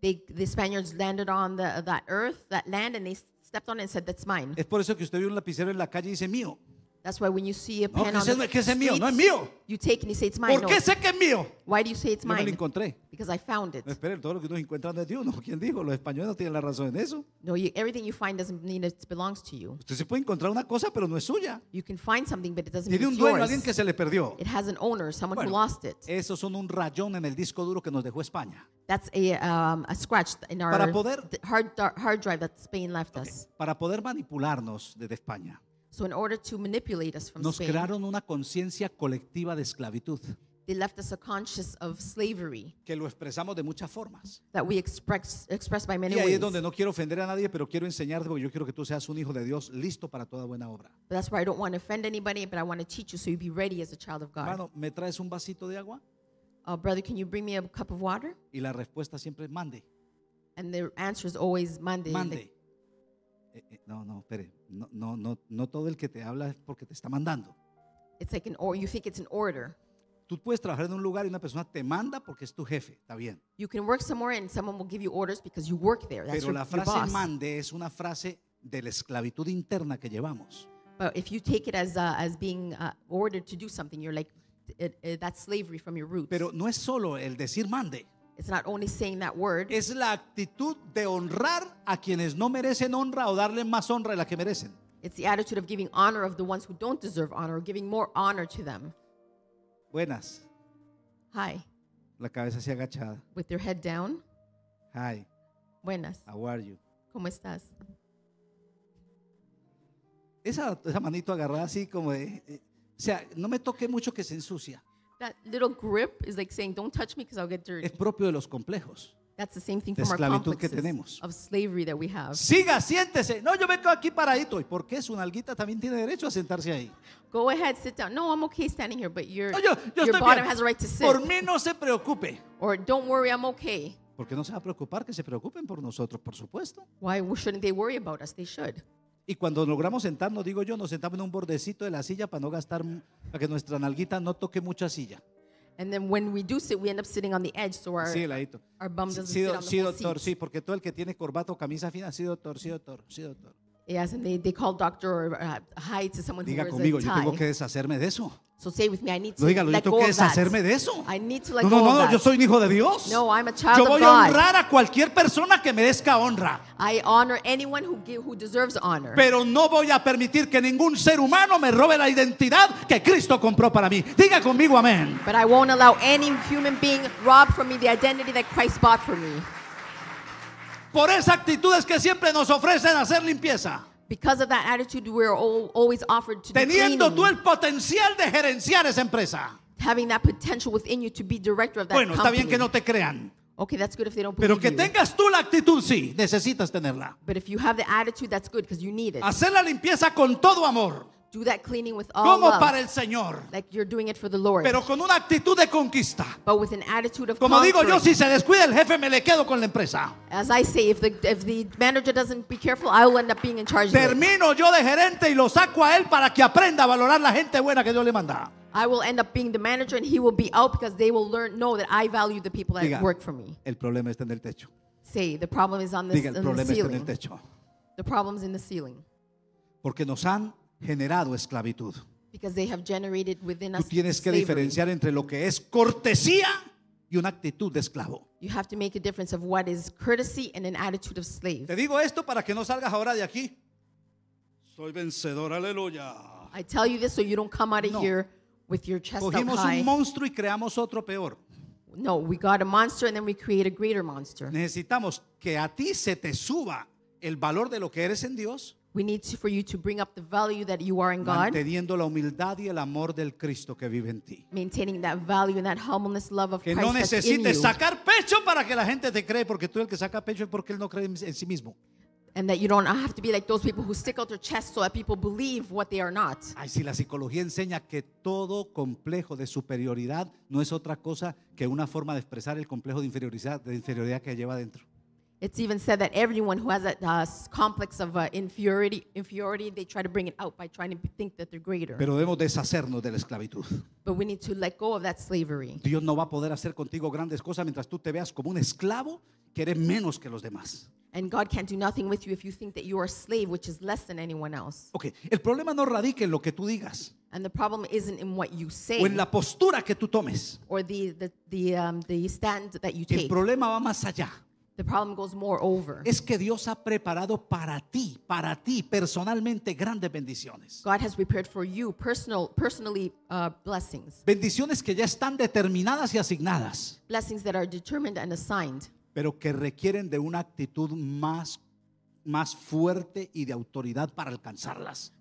They, the Spaniards landed on the, that earth, that land and they stepped on it and said, "That's mine." Es por eso que usted vio un lapicero en la calle y dice, "Mío." That's why when you see a pen no, on the sea, que mío, no es mío. You take and you say it's mine. ¿Por qué no. sé que es mío? Why do you say it's mine? lo encontré. Because I found it. No, esperen, todo lo que tú encuentras no es de uno. ¿Quién dijo? Los españoles no tienen la razón en eso. No, you, everything you find doesn't mean it belongs to you. Usted se puede encontrar una cosa, pero no es suya. You can find something, but it doesn't Tiene un dueño, alguien que se le perdió. It has an owner, someone bueno, who lost it. Esos son un rayón en el disco duro que nos dejó España. That's a, um, a scratch in our poder, hard, hard drive that Spain left okay, us. Para poder manipularnos desde España. So in order to manipulate us from Nos Spain, crearon una conciencia colectiva de esclavitud they left us a conscious of slavery que lo expresamos de muchas formas. that we express, express by many Y ahí es donde no quiero ofender a nadie, pero quiero enseñarte porque yo quiero que tú seas un hijo de Dios listo para toda buena obra. that's why I don't want to offend anybody, but I want to teach you so you be ready as a child of God. Hermano, ¿me traes un vasito de agua? Uh, brother, can you bring me a cup of water? Y la respuesta siempre es mande. And the answer is always mande. Mande. Eh, eh, no, no, espere no, no, no, no todo el que te habla es porque te está mandando. It's like an or you think it's an order. Tú puedes trabajar en un lugar y una persona te manda porque es tu jefe, está bien. You can work somewhere and someone will give you orders because you work there. That's Pero your, la your frase boss. mande es una frase de la esclavitud interna que llevamos. But if you take it as uh, as being uh, ordered to do something, you're like it, it, that's slavery from your roots. Pero no es solo el decir mande. It's not only saying that word. Es la actitud de honrar a quienes no merecen honra o darle más honra de la que merecen. It's the attitude of giving honor of the ones who don't deserve honor, or giving more honor to them. Buenas. Hi. La cabeza así agachada. With your head down. Hi. Buenas. How are you? ¿Cómo estás? Esa, esa manito agarrada así como de, eh, o sea, no me toque mucho que se ensucia that little grip is like saying, don't touch me because I'll get dirty. Es propio de los complejos. That's the same thing from our esclavitud que complexes tenemos. of slavery that we have. Siga, siéntese. No, yo me quedo aquí paradito. ¿Y por qué su nalguita también tiene derecho a sentarse ahí? Go ahead, sit down. No, I'm okay standing here, but your, No, yo, yo your bottom bien. has a right to sit. Por mí no se preocupe. Or don't worry, I'm okay. Porque no se va a preocupar que se preocupen por nosotros, por supuesto. Why shouldn't they worry about us? They should. Y cuando logramos sentarnos, digo yo, nos sentamos en un bordecito de la silla para no gastar, para que nuestra nalguita no toque mucha silla. And then when we do sit, we end up sitting on the edge, so our, sí, ladito. our bum doesn't sí, sit on the sí, doctor, seat. Sí, porque todo el que tiene corbata o camisa fina, sí, doctor, sí, doctor, sí, doctor. Yes, and they, they call doctor or uh, high to someone Diga who wears conmigo, a tie. yo tengo que deshacerme de eso. So say with no yo tengo que deshacerme de eso. no, no, no, yo soy un hijo de Dios. No, a yo voy a honrar a cualquier persona que merezca honra. honor Pero no voy a permitir que ningún ser humano me robe la identidad que Cristo compró para mí. Diga conmigo amén. Por esas actitudes que siempre nos ofrecen hacer limpieza. Because of that attitude, always offered to Teniendo tú el potencial de gerenciar esa empresa. Having that potential within you to be director of that Bueno, está bien que no te crean. Okay, that's good if they don't Pero que tengas tú la actitud, sí, necesitas tenerla. Hacer la limpieza con todo amor. Do that cleaning with como para el Señor, pero con una actitud de conquista. como digo yo, si se descuida el jefe, me le quedo con la empresa. As I say, if the, manager doesn't be careful, I will Termino yo de gerente y lo saco a él para que aprenda a valorar la gente buena que Dios le manda. El problema está en el techo. the el problema Está en el techo. Porque nos han generado esclavitud. Tú tienes que diferenciar entre lo que es cortesía y una actitud de esclavo. You Te digo esto para que no salgas ahora de aquí. Soy vencedor, aleluya. I Cogimos un monstruo y creamos otro peor. Necesitamos que a ti se te suba el valor de lo que eres en Dios We need for you to bring up the value that you are in God. Manteniendo la humildad y el amor del Cristo que vive en ti. Maintaining that value and that humbleness, love of que Christ no necesites sacar pecho para que la gente te cree, porque tú el que saca pecho es porque él no cree en sí mismo. And that you don't have to be like those people who stick out their chest so that people believe what they are not. Ay, si la psicología enseña que todo complejo de superioridad no es otra cosa que una forma de expresar el complejo de inferioridad, de inferioridad que lleva dentro. It's even said that everyone who has a uh, complex of uh, inferiority, inferiority, they try to bring it out by trying to think that they're greater. Pero debemos deshacernos de la esclavitud. But we need to let go of that slavery. Dios no va a poder hacer contigo grandes cosas mientras tú te veas como un esclavo que eres menos que los demás. And God can't do nothing with you if you think that you are a slave, which is less than anyone else. Okay, el problema no radica en lo que tú digas. And the problem isn't in what you say. O en la postura que tú tomes. Or the, the, the, um, the stand that you take. El problema va más allá. Es que Dios ha preparado para ti, para ti personalmente grandes bendiciones. Uh, bendiciones que ya están determinadas y asignadas. Pero que requieren de una actitud más más fuerte y de autoridad para alcanzarlas.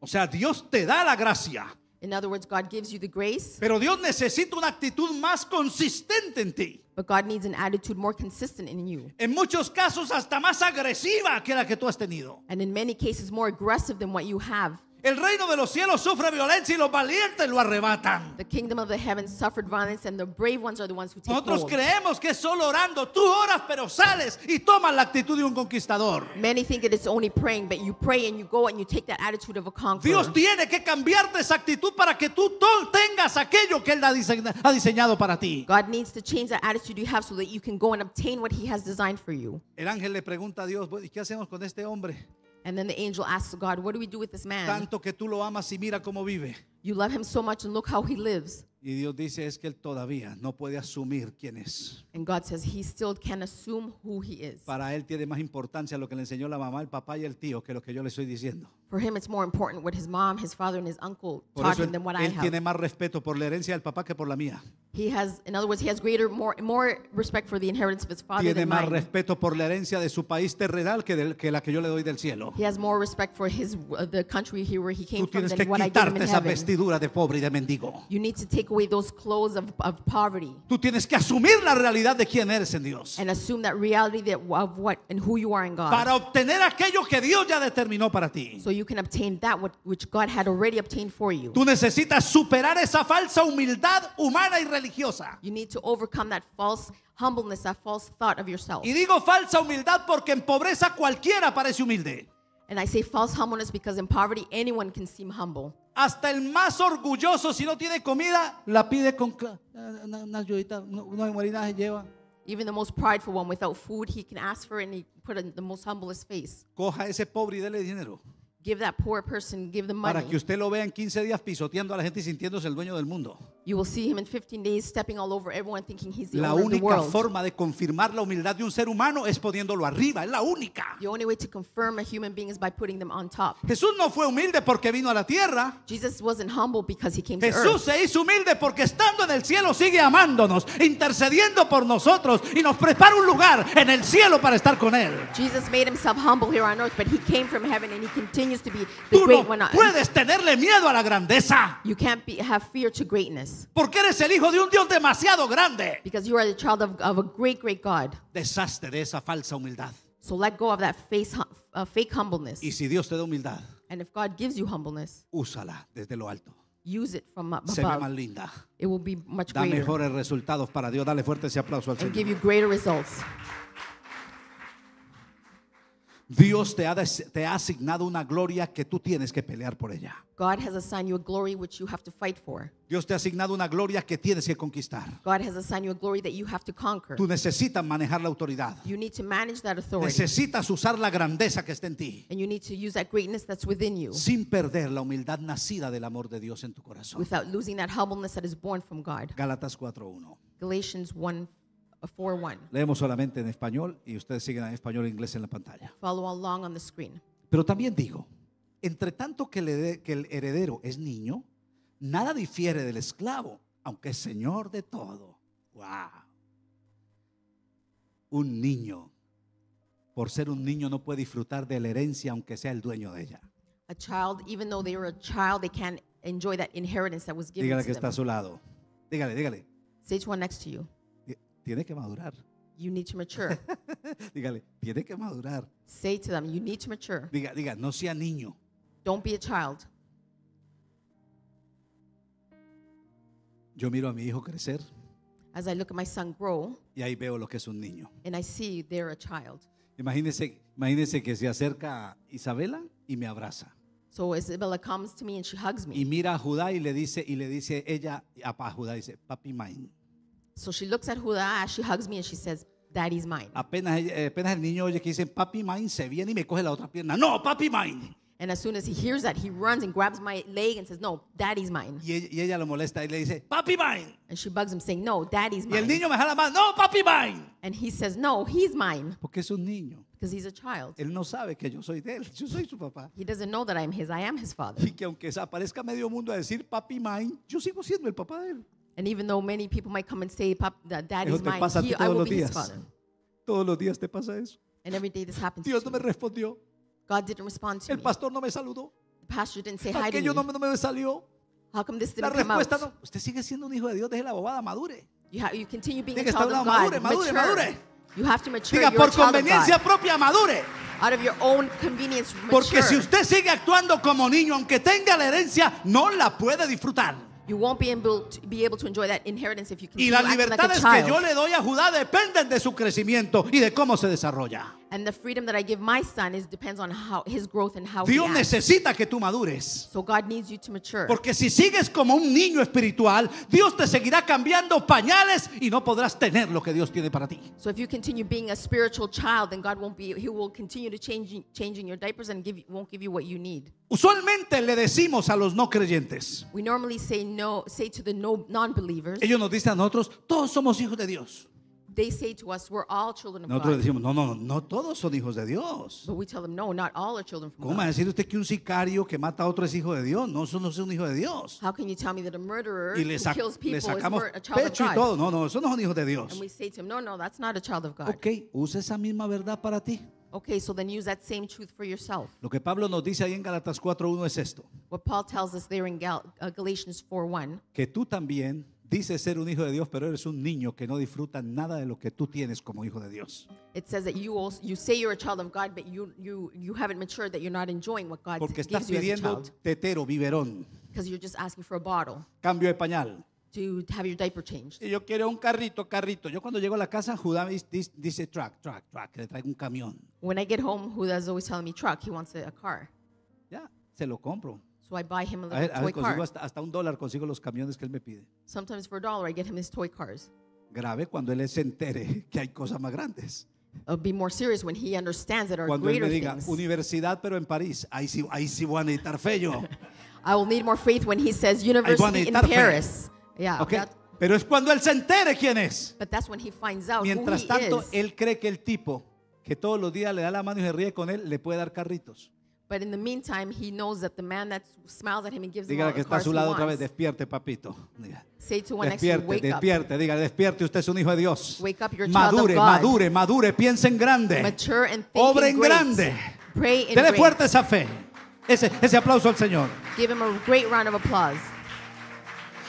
O sea, Dios te da la gracia. In other words, God gives you the grace. Pero Dios necesita una actitud más consistente en ti. But God needs an attitude more consistent in you. En muchos casos hasta más agresiva que la que tú has tenido. And in many cases more aggressive than what you have. El reino de los cielos sufre violencia y los valientes lo arrebatan. The kingdom of the heavens suffered violence and the brave ones are the ones who take Nosotros hold. creemos que solo orando tú oras pero sales y tomas la actitud de un conquistador. Many think that it's only praying but you pray and you go and you take that attitude of a conqueror. Dios tiene que cambiarte esa actitud para que tú tengas aquello que él ha, dise ha diseñado para ti. God needs to change that attitude you have so that you can go and obtain what he has designed for you. El ángel le pregunta a Dios, qué hacemos con este hombre? And then the angel asks God, what do we do with this man? Tanto que tú lo amas y mira cómo vive. You love him so much and look how he lives. Y Dios dice es que él todavía no puede asumir quién es. And God says he still can assume who he is. Para él tiene más importancia lo que le enseñó la mamá, el papá y el tío que lo que yo le estoy diciendo. For him it's more important what his mom, his father and his uncle por taught him than what I have. Él tiene más respeto por la herencia del papá que por la mía. He has in other words he has greater more more respect for the inheritance of his father tiene than más respeto por la herencia de su país terrenal que, del, que la que yo le doy del cielo. He has more respect for his uh, the country here where he came from than what I give him in heaven vestiduras de pobre y de mendigo. You need to take away those clothes of, of poverty Tú tienes que asumir la realidad de quién eres en Dios. and assume that reality that, of what and who you are in God. Para obtener aquello que Dios ya determinó para ti. so you can obtain that what, which God had already obtained for you. Tú necesitas superar esa falsa humildad humana y religiosa. You need to overcome that false humbleness, that false thought of yourself. Y digo falsa humildad porque en pobreza cualquiera parece humilde. And I say false humbleness because in poverty anyone can seem humble. Hasta el más orgulloso si no tiene comida la pide con eh, una, una ayudita, una memoria se lleva. Even the most prideful one without food, he can ask for it and he put in the most humblest face. Coja ese pobre y dele dinero. Give that poor person, give the money. Para que usted lo vea en 15 días pisoteando a la gente y sintiéndose el dueño del mundo. You will see him in 15 days stepping all over everyone thinking he's the La owner of the única world. forma de confirmar la humildad de un ser humano es poniéndolo arriba, es la única. The only way to confirm a human being is by putting them on top. Jesús no fue humilde porque vino a la tierra. Jesus wasn't humble because he came to earth. se hizo humilde porque estando en el cielo sigue amándonos, intercediendo por nosotros y nos prepara un lugar en el cielo para estar con él. Jesus made himself humble here on earth, but he came from heaven and he continues to be the Tú great one. puedes tenerle miedo a la grandeza. You can't be, have fear to greatness. Porque eres el hijo de un Dios demasiado grande. Because you are the child of, of a great, great God. Deshazte de esa falsa humildad. So let go of that face, uh, fake humbleness. Y si Dios te da humildad, and if God gives you humbleness, úsala desde lo alto. Use it from above. Se ve más linda. It will be much da greater. Da mejores resultados para Dios. Dale fuerte ese aplauso al Señor. give you greater results. Dios te ha, asignado una gloria que tú tienes que pelear por ella. Dios te ha asignado una gloria que tienes que conquistar. Tú necesitas manejar la autoridad. Necesitas usar la grandeza que está en ti. Sin perder la humildad nacida del amor de Dios en tu corazón. Without Gálatas 4:1. Galatians Leemos solamente en español y ustedes siguen en español e inglés en la pantalla. Follow along on the screen. Pero también digo, entre tanto que el, que el heredero es niño, nada difiere del esclavo, aunque es señor de todo. Wow. Un niño, por ser un niño, no puede disfrutar de la herencia, aunque sea el dueño de ella. even though they a child, they can't enjoy that inheritance that was given dígale que está a su lado. Dígale, dígale. Say one next to you tiene que madurar. You need to mature. Dígale, tiene que madurar. Say to them, you need to mature. Diga, diga, no sea niño. Don't be a child. Yo miro a mi hijo crecer. As I look at my son grow, y ahí veo lo que es un niño. And I see they're a child. Imagínese, imagínese que se acerca Isabela y me abraza. So Isabella comes to me and she hugs me. Y mira a Judá y le dice y le dice ella a Judá dice, "Papi mine." So she looks at Judá, she hugs me and she says, "Daddy's is mine. Apenas, apenas el niño oye que dicen papi mine, se viene y me coge la otra pierna. No, papi mine. And as soon as he hears that, he runs and grabs my leg and says, No, daddy's mine. Y ella, y ella lo molesta y le dice, Papi mine. And she bugs him, saying, No, daddy's mine. Y el niño me jala más, No, papi mine. And he says, No, he's mine. Porque es un niño. Because he's a child. Él no sabe que yo soy de él, yo soy su papá. He doesn't know that I'm his, I am his father. Y que aunque aparezca medio mundo a decir, Papi mine, yo sigo siendo el papá de él. And even though many people might come and say, that dad is mine, he, I will be his father. Todos los días te pasa eso. And every day this happens Dios no me respondió. God didn't respond to El pastor no me saludó. The pastor didn't say hi to yo no me, no me salió. How come this didn't come out? no. Usted sigue siendo un hijo de Dios, deje la bobada, madure. You, you continue being a child of God. madure, madure, Mature. madure. You have to mature. Diga, a por child of conveniencia God. propia, madure. Out of your own convenience, mature. Porque si usted sigue actuando como niño, aunque tenga la herencia, no la puede disfrutar. Y las libertades que yo le doy a Judá dependen de su crecimiento y de cómo se desarrolla. And the freedom that I give my son is depends on how his growth and how Dios he acts. necesita que tú madures. So God needs you to mature. Porque si sigues como un niño espiritual, Dios te seguirá cambiando pañales y no podrás tener lo que Dios tiene para ti. So if you continue being a spiritual child, then God won't be he will continue to change changing your diapers and give won't give you what you need. Usualmente le decimos a los no creyentes. We normally say no say to the no non-believers. Ellos nos dicen a nosotros, todos somos hijos de Dios they say to us, we're all children of Nosotros God. decimos, no, no, no todos son hijos de Dios. we tell them, no, not all are children from ¿Cómo va a decir usted que un sicario que mata a otro es hijo de Dios? No, eso no es un hijo de Dios. How can you tell me that a murderer Y le, who sac- kills people is sacamos mur- a child pecho y todo. No, no, eso no es un hijo de Dios. And we say to him, no, no, that's not a child of God. Ok, usa esa misma verdad para ti. Okay, so then use that same truth for yourself. Lo que Pablo nos dice ahí en Galatas 4.1 es esto, What Paul tells us there in Gal- uh, Galatians 4:1, que tú también Dice ser un hijo de Dios, pero eres un niño que no disfruta nada de lo que tú tienes como hijo de Dios. It says that you also, you say you're a child of God, but you you you haven't matured that you're not enjoying what God Porque estás gives you as a pidiendo child. tetero, biberón. Because you're just asking for a bottle Cambio de pañal. to have your diaper changed. Y yo quiero un carrito, carrito. Yo cuando llego a la casa, Judá dice truck, truck, truck, que le traigo un camión. When I get home, is always telling me truck. He wants a, a car. Ya, se lo compro. So I buy him a little a toy ver, car. hasta, hasta un dólar, consigo los camiones que él me pide. Sometimes for a dollar, I get him his toy cars. Grave cuando él se entere que hay cosas más grandes. I'll be more serious when he understands that are Cuando él greater me diga, things. universidad pero en París, ahí sí, ahí sí voy a necesitar fe yo. I will need more faith when he says university in fe. Paris. Yeah, Pero es cuando él se entere quién es. but that's when he finds out who Mientras he tanto, is. él cree que el tipo que todos los días le da la mano y se ríe con él, le puede dar carritos. But in the meantime, he knows that the man that smiles at him and gives him all Dígale que the está a cars su he lado otra vez, despierte, papito. Diga. Say to one next to you, Despierte, up. despierte, diga, despierte, usted es un hijo de Dios. Wake up, of Madure, God. madure, madure, piense en grande. Mature and think Obre in en great. grande. Pray in Dele fuerte esa fe. Ese, ese aplauso al Señor. Give him a great round of applause.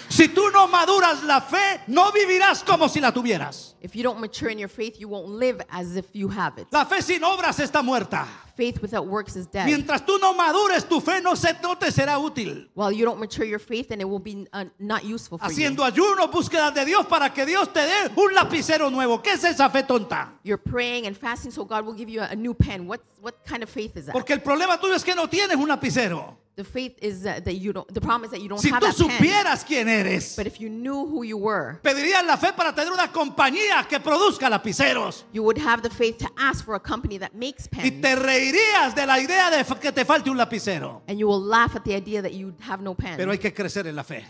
Si tú no maduras la fe, no vivirás como si la tuvieras. If you don't mature in your faith, you won't live as if you have it. La fe sin obras está muerta faith without works is dead. Mientras tú no madures, tu fe no, se, no te será útil. While you don't mature your faith, and it will be uh, not useful for Haciendo you. ayuno, búsqueda de Dios para que Dios te dé un lapicero nuevo. ¿Qué es esa fe tonta? You're praying and fasting so God will give you a, a new pen. What what kind of faith is that? Porque el problema tuyo es que no tienes un lapicero. The faith is that, you don't. The problem is that you don't si have tú supieras pen. quién eres, But if you knew who you were, pedirías la fe para tener una compañía que produzca lapiceros. You would have the faith to ask for a company that makes pens. Y te de la idea de que te falte un lapicero. And you will laugh at the idea that have no pen. Pero hay que crecer en la fe.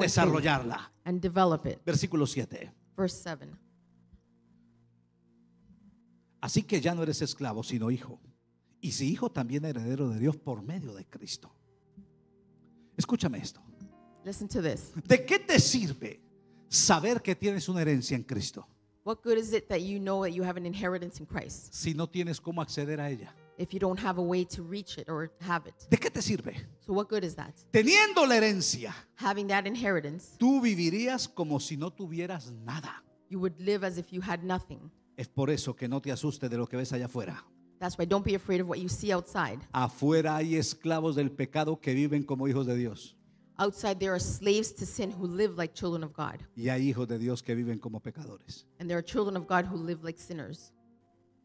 Desarrollarla. Versículo 7. Así que ya no eres esclavo, sino hijo. Y si hijo, también heredero de Dios por medio de Cristo. Escúchame esto. ¿De qué te sirve saber que tienes una herencia en Cristo? What good is it that you know that you have an inheritance in Christ? si no tienes cómo acceder a ella? If you don't have a way to reach it or have it. ¿De qué te sirve? So what good is that? Teniendo la herencia, Having that inheritance, tú vivirías como si no tuvieras nada. you would live as if you had nothing. Es por eso que no te asustes de lo que ves allá afuera. That's why don't be afraid of what you see outside. Afuera hay esclavos del pecado que viven como hijos de Dios. Outside there are slaves to sin who live like children of God. Y hay hijos de Dios que viven como pecadores. And there are children of God who live like sinners.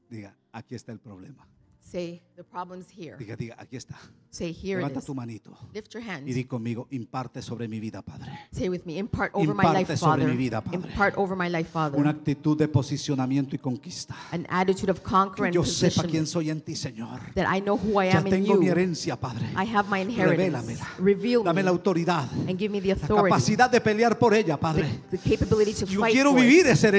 Diga, aquí está el problema. Say, the problem's here. Diga, diga, aquí está. Say, here Levanta it is. tu manito Lift your hands. y di conmigo, imparte sobre mi vida, Padre. Say with me, impart over my Imparte life, sobre Father. mi vida, Padre. Impart over my life, Father. Una actitud de posicionamiento y conquista. An attitude of conquer Que position. yo sepa quién soy en ti, Señor. That I know who I Ya am in tengo mi herencia, Padre. I have my inheritance. Revélamela. Reveal Dame la autoridad, and give me the authority. la capacidad de pelear por ella, Padre. the capability to Yo fight quiero for it. vivir esa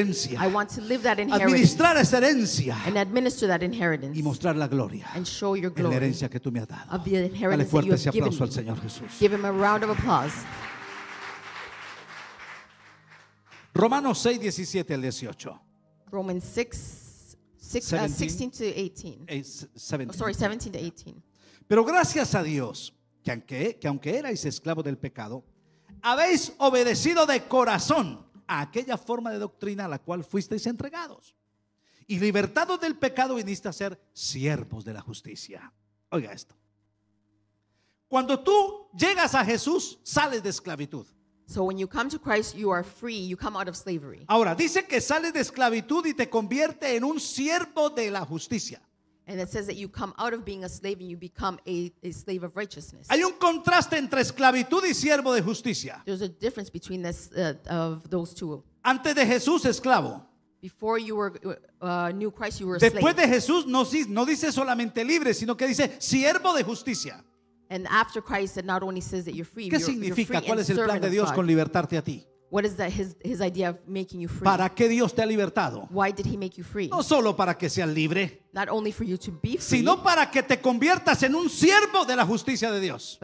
I want to live that inheritance administrar esa herencia and administer that inheritance y mostrar la gloria and show your en glory que tú me has dado. of fuerte ese aplauso al Señor Jesús. Give him a round of applause. Romanos 6, 17 al 18. Romans 6, 16 uh, to 18. Eh, sorry, 17 to 18. Pero gracias a Dios, que aunque, que aunque erais esclavos del pecado, habéis obedecido de corazón a aquella forma de doctrina a la cual fuisteis entregados y libertados del pecado viniste a ser siervos de la justicia. Oiga esto. Cuando tú llegas a Jesús, sales de esclavitud. So when you come to Christ, you are free, you come out of slavery. Ahora dice que sales de esclavitud y te convierte en un siervo de la justicia. And it says that you come out of being a slave and you become a, slave of righteousness. Hay un contraste entre esclavitud y siervo de justicia. There's a difference between uh, those two. Antes de Jesús, esclavo. Uh, Después de Jesús no, no dice solamente libre, sino que dice siervo de justicia. ¿Qué significa? ¿Cuál es el plan de Dios con libertarte a ti? idea ¿Para qué Dios te ha libertado? No solo para que seas libre, sino para que te conviertas en un siervo de la justicia de Dios.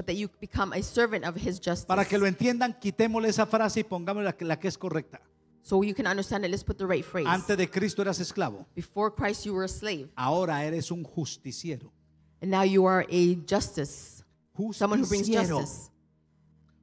Para que lo entiendan, quitémosle esa frase y pongámosle la que es correcta. So you can understand it, let's put the right phrase. Antes de Cristo eras esclavo. Before Christ you were a slave. Ahora eres un justiciero. And now you are a justice. Justiciero. Someone who brings justice.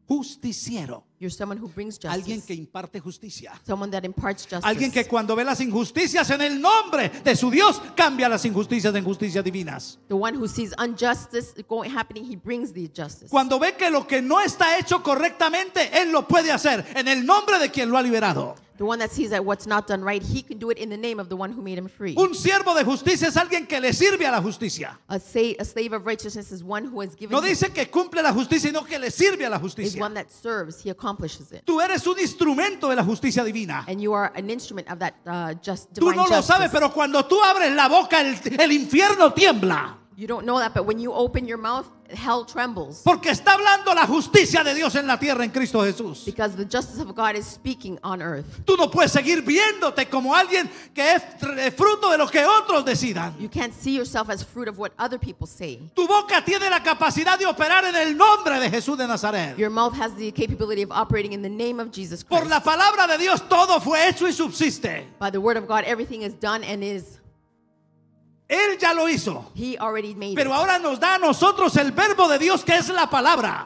Justiciero. You're someone who brings justice. Alguien que imparte justicia. Someone that imparts justice. Alguien que cuando ve las injusticias en el nombre de su Dios cambia las injusticias en justicias divinas. The one who sees injustice going happening, he brings the justice. Cuando ve que lo que no está hecho correctamente, él lo puede hacer en el nombre de quien lo ha liberado. The one that sees that what's not done right, he can do it in the name of the one who made him free. Un siervo de justicia es alguien que le sirve a la justicia. A, sa- a slave of righteousness is one who has given. No dice que cumple la justicia, sino que le sirve a la is justicia. one that serves. He accomplishes it. Tú eres un instrumento de la justicia divina. And you are an instrument of that uh, just Tú no lo justice. sabes, pero cuando tú abres la boca, el, el infierno tiembla. You don't know that, but when you open your mouth, hell trembles. Porque está hablando la justicia de Dios en la tierra en Cristo Jesús. Because the justice of God is speaking on earth. Tú no puedes seguir viéndote como alguien que es eh, fruto de lo que otros decidan. You can't see yourself as fruit of what other people say. Tu boca tiene la capacidad de operar en el nombre de Jesús de Nazaret. Your mouth has the capability of operating in the name of Jesus Christ. Por la palabra de Dios todo fue hecho y subsiste. By the word of God everything is done and is. Él ya lo hizo. Pero ahora nos da a nosotros el verbo de Dios que es la palabra.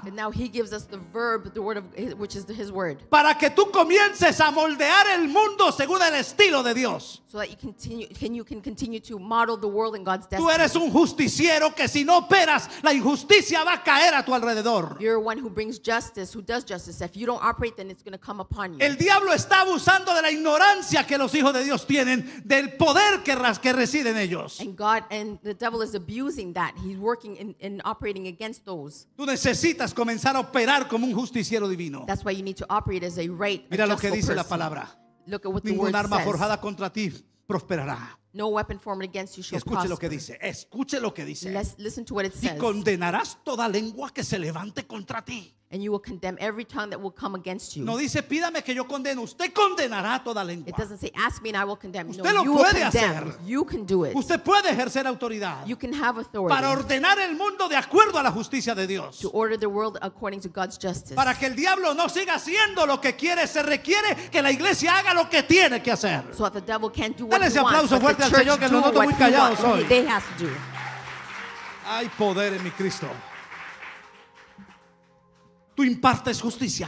Para que tú comiences a moldear el mundo según el estilo de Dios. Tú eres un justiciero que si no operas, la injusticia va a caer a tu alrededor. El diablo está abusando de la ignorancia que los hijos de Dios tienen del poder que, que reside en ellos. God and the devil is abusing that. He's working and in, operating against those. Tú necesitas comenzar a operar como un justiciero divino. That's why you need to operate as a right. Mira lo que dice person. la palabra. Look at what Ningún the word arma says. forjada contra ti prosperará. No weapon formed against you shall escuche prosper. lo que dice. Escuche lo que dice. Let's listen to what it says. Y condenarás toda lengua que se levante contra ti. And you will condemn every tongue that will come against you. No dice pídame que yo condeno. Usted condenará toda lengua. It doesn't say ask me and I will condemn. Usted lo you puede will condemn. hacer. You can do it. Usted puede ejercer autoridad. You can have authority. Para ordenar el mundo de acuerdo a la justicia de Dios. To order the world according to God's justice. Para que el diablo no siga haciendo lo que quiere, se requiere que la iglesia haga lo que tiene que hacer. So that the devil can't do what Dale ese aplauso fuerte al Señor que lo noto muy callado hoy. Hay poder en mi Cristo. Tú impartes justicia.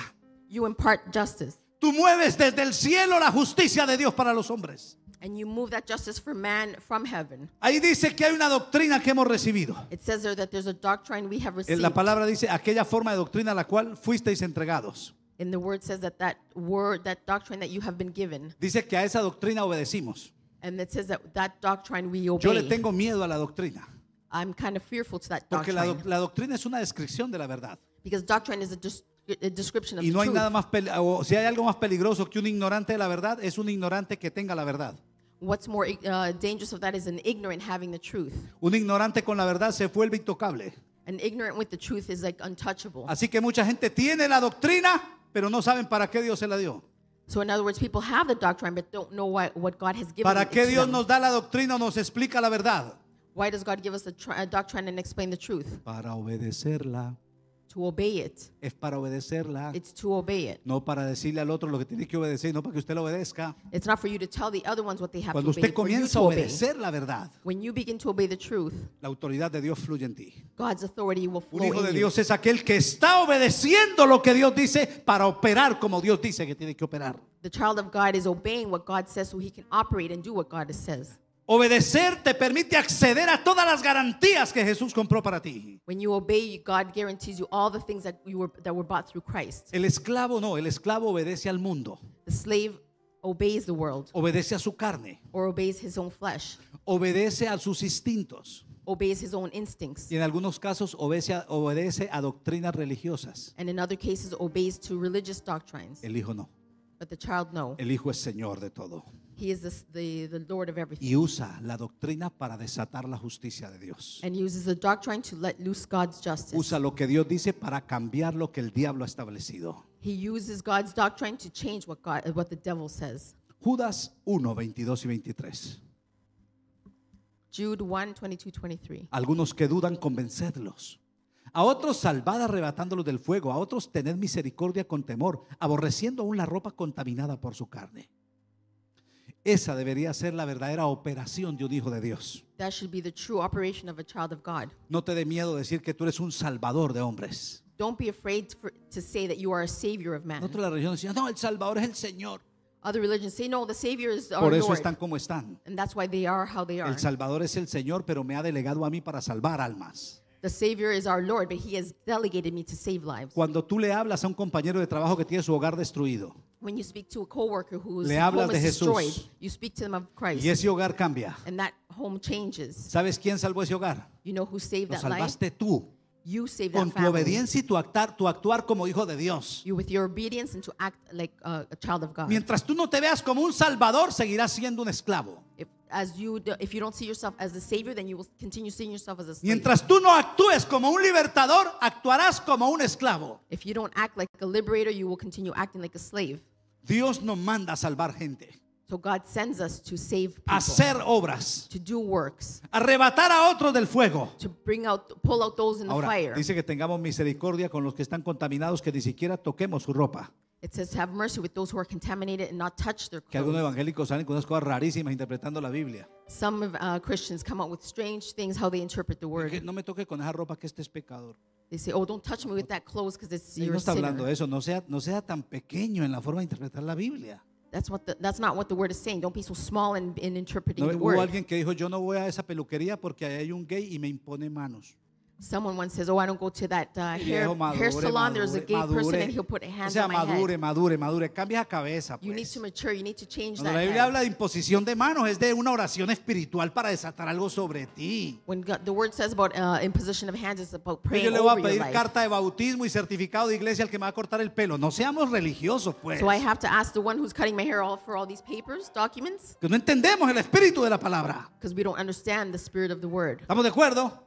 You impart justice. Tú mueves desde el cielo la justicia de Dios para los hombres. And you move that justice for man from heaven. Ahí dice que hay una doctrina que hemos recibido. It says there that there's a doctrine we have eh, received. La palabra dice aquella forma de doctrina a la cual fuisteis entregados. In the word says that that word, that doctrine that you have been given. Dice que a esa doctrina obedecimos. And it says that that doctrine we obey. Yo le tengo miedo a la doctrina. I'm kind of fearful to that doctrine. Porque la, la doctrina es una descripción de la verdad. Because doctrine is a, a description of Y no the hay truth. nada más o si hay algo más peligroso que un ignorante de la verdad es un ignorante que tenga la verdad. What's more uh, dangerous of that is an ignorant having the truth. Un ignorante con la verdad se vuelve intocable. An ignorant with the truth is like untouchable. Así que mucha gente tiene la doctrina, pero no saben para qué Dios se la dio. So in other words, people have the doctrine but don't know what what God has given ¿Para qué Dios them. nos da la doctrina o nos explica la verdad? Why does God give us the uh, doctrine and explain the truth? Para obedecerla. To obey it. Es para obedecerla. It's to obey it. No para decirle al otro lo que tiene que obedecer, no para que usted lo obedezca. It's not for you to tell the other ones what they have Cuando to obey, usted comienza a obedecer la verdad, When you begin to obey the truth, la autoridad de Dios fluye en ti. God's authority will flow Un hijo de Dios es aquel que está obedeciendo lo que Dios dice para operar como Dios dice que tiene que operar. The child of God is obeying what God says so he can operate and do what God says. Obedecer te permite acceder a todas las garantías que Jesús compró para ti. When you obey, God guarantees you all the things that you were that were bought through Christ. El esclavo no, el esclavo obedece al mundo. The slave obeys the world. Obedece a su carne. Or obeys his own flesh. Obedece a sus instintos. Obeys his own instincts. Y en algunos casos obedece, obedece a doctrinas religiosas. And in other cases obeys to religious doctrines. El hijo no. But the child no. El hijo es señor de todo. Y usa la doctrina para desatar la justicia de Dios. Usa lo que Dios dice para cambiar lo que el diablo ha establecido. Judas 1, 22 y 23. Jude 1, 23. Algunos que dudan, convencedlos. A otros salvad arrebatándolos del fuego, a otros tened misericordia con temor, aborreciendo aún la ropa contaminada por su carne. Esa debería ser la verdadera operación de un hijo de Dios. No te dé miedo decir que tú eres un salvador de hombres. Otras religiones dicen, no, el salvador es el Señor. Por eso están como están. El salvador es el Señor, pero me ha delegado a mí para salvar almas. Cuando tú le hablas a un compañero de trabajo que tiene su hogar destruido. When you speak to a coworker who's Le home is destroyed, you speak to them of Christ, y ese hogar cambia. and that home changes. ¿Sabes quién salvó ese hogar? You know who saved Lo that life? salvaste tú. You saved that tu obediencia y tu actuar, tu actuar como hijo de Dios. You with your obedience and to act like uh, a child of God. Mientras tú no te veas como un salvador, seguirás siendo un esclavo. If as you if you don't see yourself as the savior then you will continue seeing yourself as a slave. Mientras tú no actúes como un libertador, actuarás como un esclavo. If you don't act like a liberator, you will continue acting like a slave. Dios nos manda a salvar gente. So God sends us to save people, hacer obras, to do works, arrebatar a otros del fuego. To bring out, pull out those in Ahora, the fire. dice que tengamos misericordia con los que están contaminados, que ni siquiera toquemos su ropa. It says, have mercy with those who are contaminated and not touch their Que algunos evangélicos salen con unas cosas rarísimas interpretando la Biblia. Some uh, Christians come up with strange things how they interpret the word. no me toque con esa ropa que este es pecador. They say, oh, don't touch me with that clothes because it's your your no está hablando de eso. No sea, no sea tan pequeño en la forma de interpretar la Biblia. That's, what the, that's not what the word is saying. Don't be so small in, in interpreting ¿No the word. alguien que dijo, yo no voy a esa peluquería porque ahí hay un gay y me impone manos. Someone once says, "Oh, I don't go to that uh, hair, madure, hair salon. Madure, There's a gay madure. person, and he'll put a hand o sea, on my madure, head." madure, madure. Cambia cabeza. Pues. You need pues. to mature. You need to change Cuando that. La Biblia habla de imposición de manos, es de una oración espiritual para desatar algo sobre ti. When God, the word says about uh, imposition of hands, it's about praying Yo le voy a pedir carta de bautismo y certificado de iglesia al que me va a cortar el pelo. No seamos religiosos, pues. So I have to ask the one who's cutting my hair all for all these papers, documents. Que no entendemos el espíritu de la palabra. Because we don't understand the spirit of the word. ¿Estamos de acuerdo?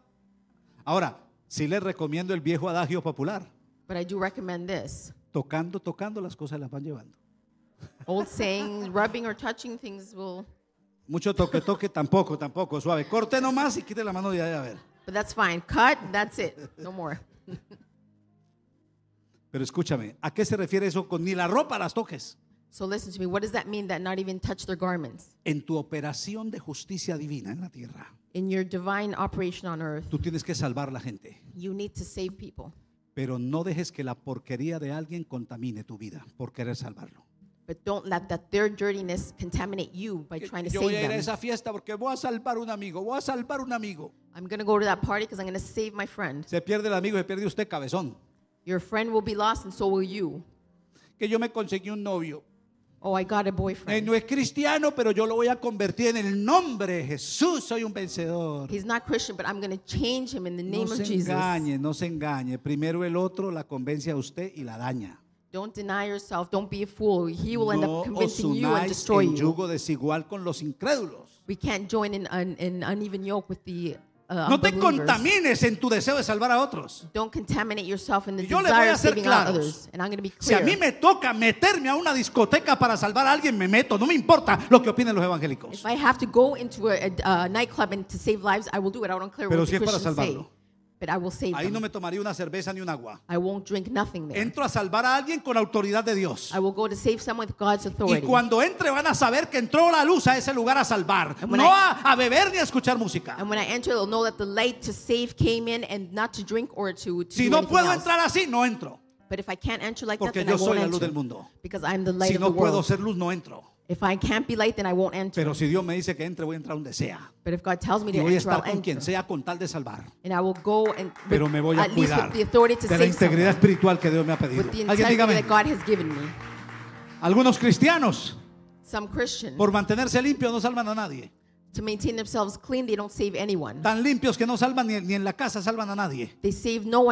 Ahora, si les recomiendo el viejo adagio popular. recommend this. Tocando, tocando, las cosas las van llevando. rubbing or touching things will... Mucho toque, toque, tampoco, tampoco, suave. Corte nomás y quite la mano de ahí a ver. But that's fine. Cut, that's it. No more. Pero escúchame, ¿a qué se refiere eso con ni la ropa las toques? So listen to me, what does that mean that not even touch their garments? En tu operación de justicia divina en la tierra. In your divine operation on earth, Tú tienes que salvar la gente. you need to save people. Pero no dejes que la porquería de alguien contamine tu vida por querer salvarlo. But don't let that their dirtiness contaminate you by trying to Yo voy a ir a esa fiesta porque voy a salvar un amigo, voy a salvar un amigo. I'm going to go to that party because I'm going to save my friend. Se pierde el amigo, se pierde usted cabezón. Your friend will be lost and so will you. Que yo me conseguí un novio. Oh, I got a boyfriend. Eh, no es cristiano, pero yo lo voy a convertir en el nombre de Jesús. Soy un vencedor. He's not Christian, but I'm going to change him in the name no of se engañe, no se engañe. Primero el otro la convence a usted y la daña. Don't deny yourself. Don't be a fool. He will end up convincing you and unáis en you. yugo desigual con los incrédulos. We can't join in an, an uneven yoke with the Uh, no te contamines en tu deseo de salvar a otros. yo les voy a ser claro. Si a mí me toca meterme a una discoteca para salvar a alguien, me meto. No me importa lo que opinen los evangélicos. Pero si es para salvarlo. But I will save Ahí them. no me tomaría una cerveza ni un agua. I won't drink nothing there. Entro a salvar a alguien con autoridad de Dios. I will go to save someone with God's authority. Y cuando entre van a saber que entró la luz a ese lugar a salvar, no I- a, a beber ni a escuchar música. And when I enter, they'll know that the light to save came in and not to drink or to, to Si no puedo else. entrar así, no entro. But if I can't enter like that, Porque then yo I soy won't la luz enter. del mundo. Because I'm the light Si of the world. Si no puedo ser luz, no entro. Pero si Dios me dice que entre, voy a entrar donde sea. Pero God tells me to y voy a estar con quien sea con tal de salvar. Pero me voy a cuidar de la integridad espiritual que Dios me ha pedido. Alguien dígame. Algunos cristianos por mantenerse limpios no salvan a nadie. Tan limpios que no salvan ni, en la casa salvan a nadie. no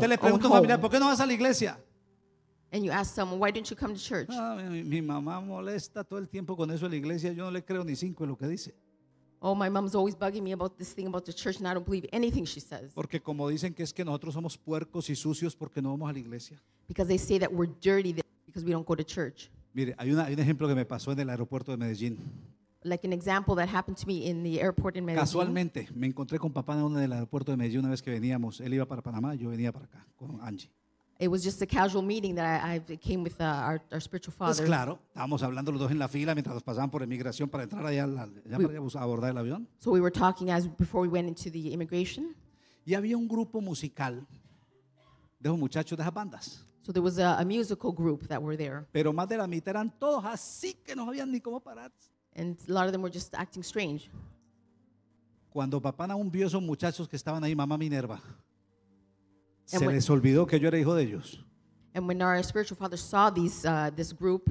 Te le pregunto, familia, ¿por qué no vas a la iglesia? And you ask someone, why didn't you come to church? Ah, mi, mi mamá molesta todo el tiempo con eso de la iglesia. Yo no le creo ni cinco en lo que dice. Oh, my mom's always bugging me about this thing about the church and I don't believe anything she says. Porque como dicen que es que nosotros somos puercos y sucios porque no vamos a la iglesia. Because they say that we're dirty because we don't go to church. Mire, hay, una, hay un ejemplo que me pasó en el aeropuerto de Medellín. Like an example that happened to me in the airport in Medellín. Casualmente, me encontré con papá en el aeropuerto de Medellín una vez que veníamos. Él iba para Panamá, yo venía para acá con Angie. It was just a casual meeting that I, I came with uh, our, our spiritual pues father. Pues claro, estábamos hablando los dos en la fila mientras nos pasaban por inmigración para entrar allá, al- allá para abordar el avión. So we were talking as before we went into the immigration. Y había un grupo musical de esos muchachos de las bandas. So there was a, a musical group that were there, Pero más de la mitad eran todos así que no sabían ni cómo pararse. and a lot of them were just acting strange. Cuando papá aún vio esos muchachos que estaban ahí, mamá Minerva, se les olvidó que yo era hijo de ellos. Uh,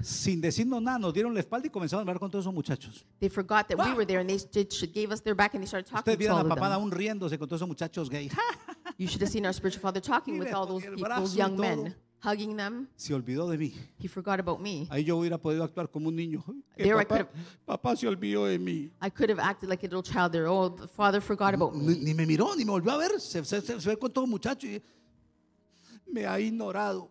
Sin decirnos nada, nos dieron la espalda y comenzaron a hablar con todos esos muchachos. they forgot that we ¡Ah! were there and they us their back and they started a papá riéndose con todos esos muchachos gay. You should have seen our spiritual father talking with all those young men, hugging them. Se olvidó de mí. He forgot about me. Ahí yo hubiera podido actuar como un niño. I papá, se olvidó de mí. could have acted like a little child there. Oh, the father forgot about me. Ni, me miró, ni me volvió a ver. Se, fue con todos los muchachos me ha ignorado.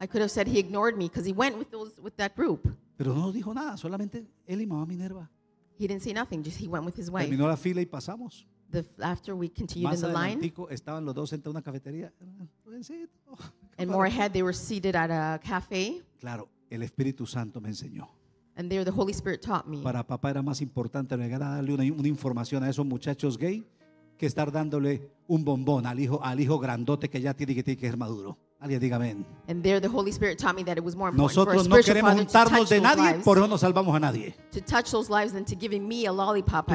I could have said he ignored me because he went with those with that group. Pero no dijo nada, solamente él y mamá Minerva. He didn't say nothing, just he went with his wife. Terminó la fila y pasamos. The, after we continued Más in the line, estaban los dos sentados en una cafetería. And more ahead, they were seated at a cafe. Claro, el Espíritu Santo me enseñó. And there the Holy Spirit taught me. Para papá era más importante darle una, una información a esos muchachos gay que estar dándole un bombón al hijo, al hijo grandote que ya tiene que, tiene que ser maduro. Nosotros no queremos juntarnos de nadie, por eso no salvamos a nadie. Tú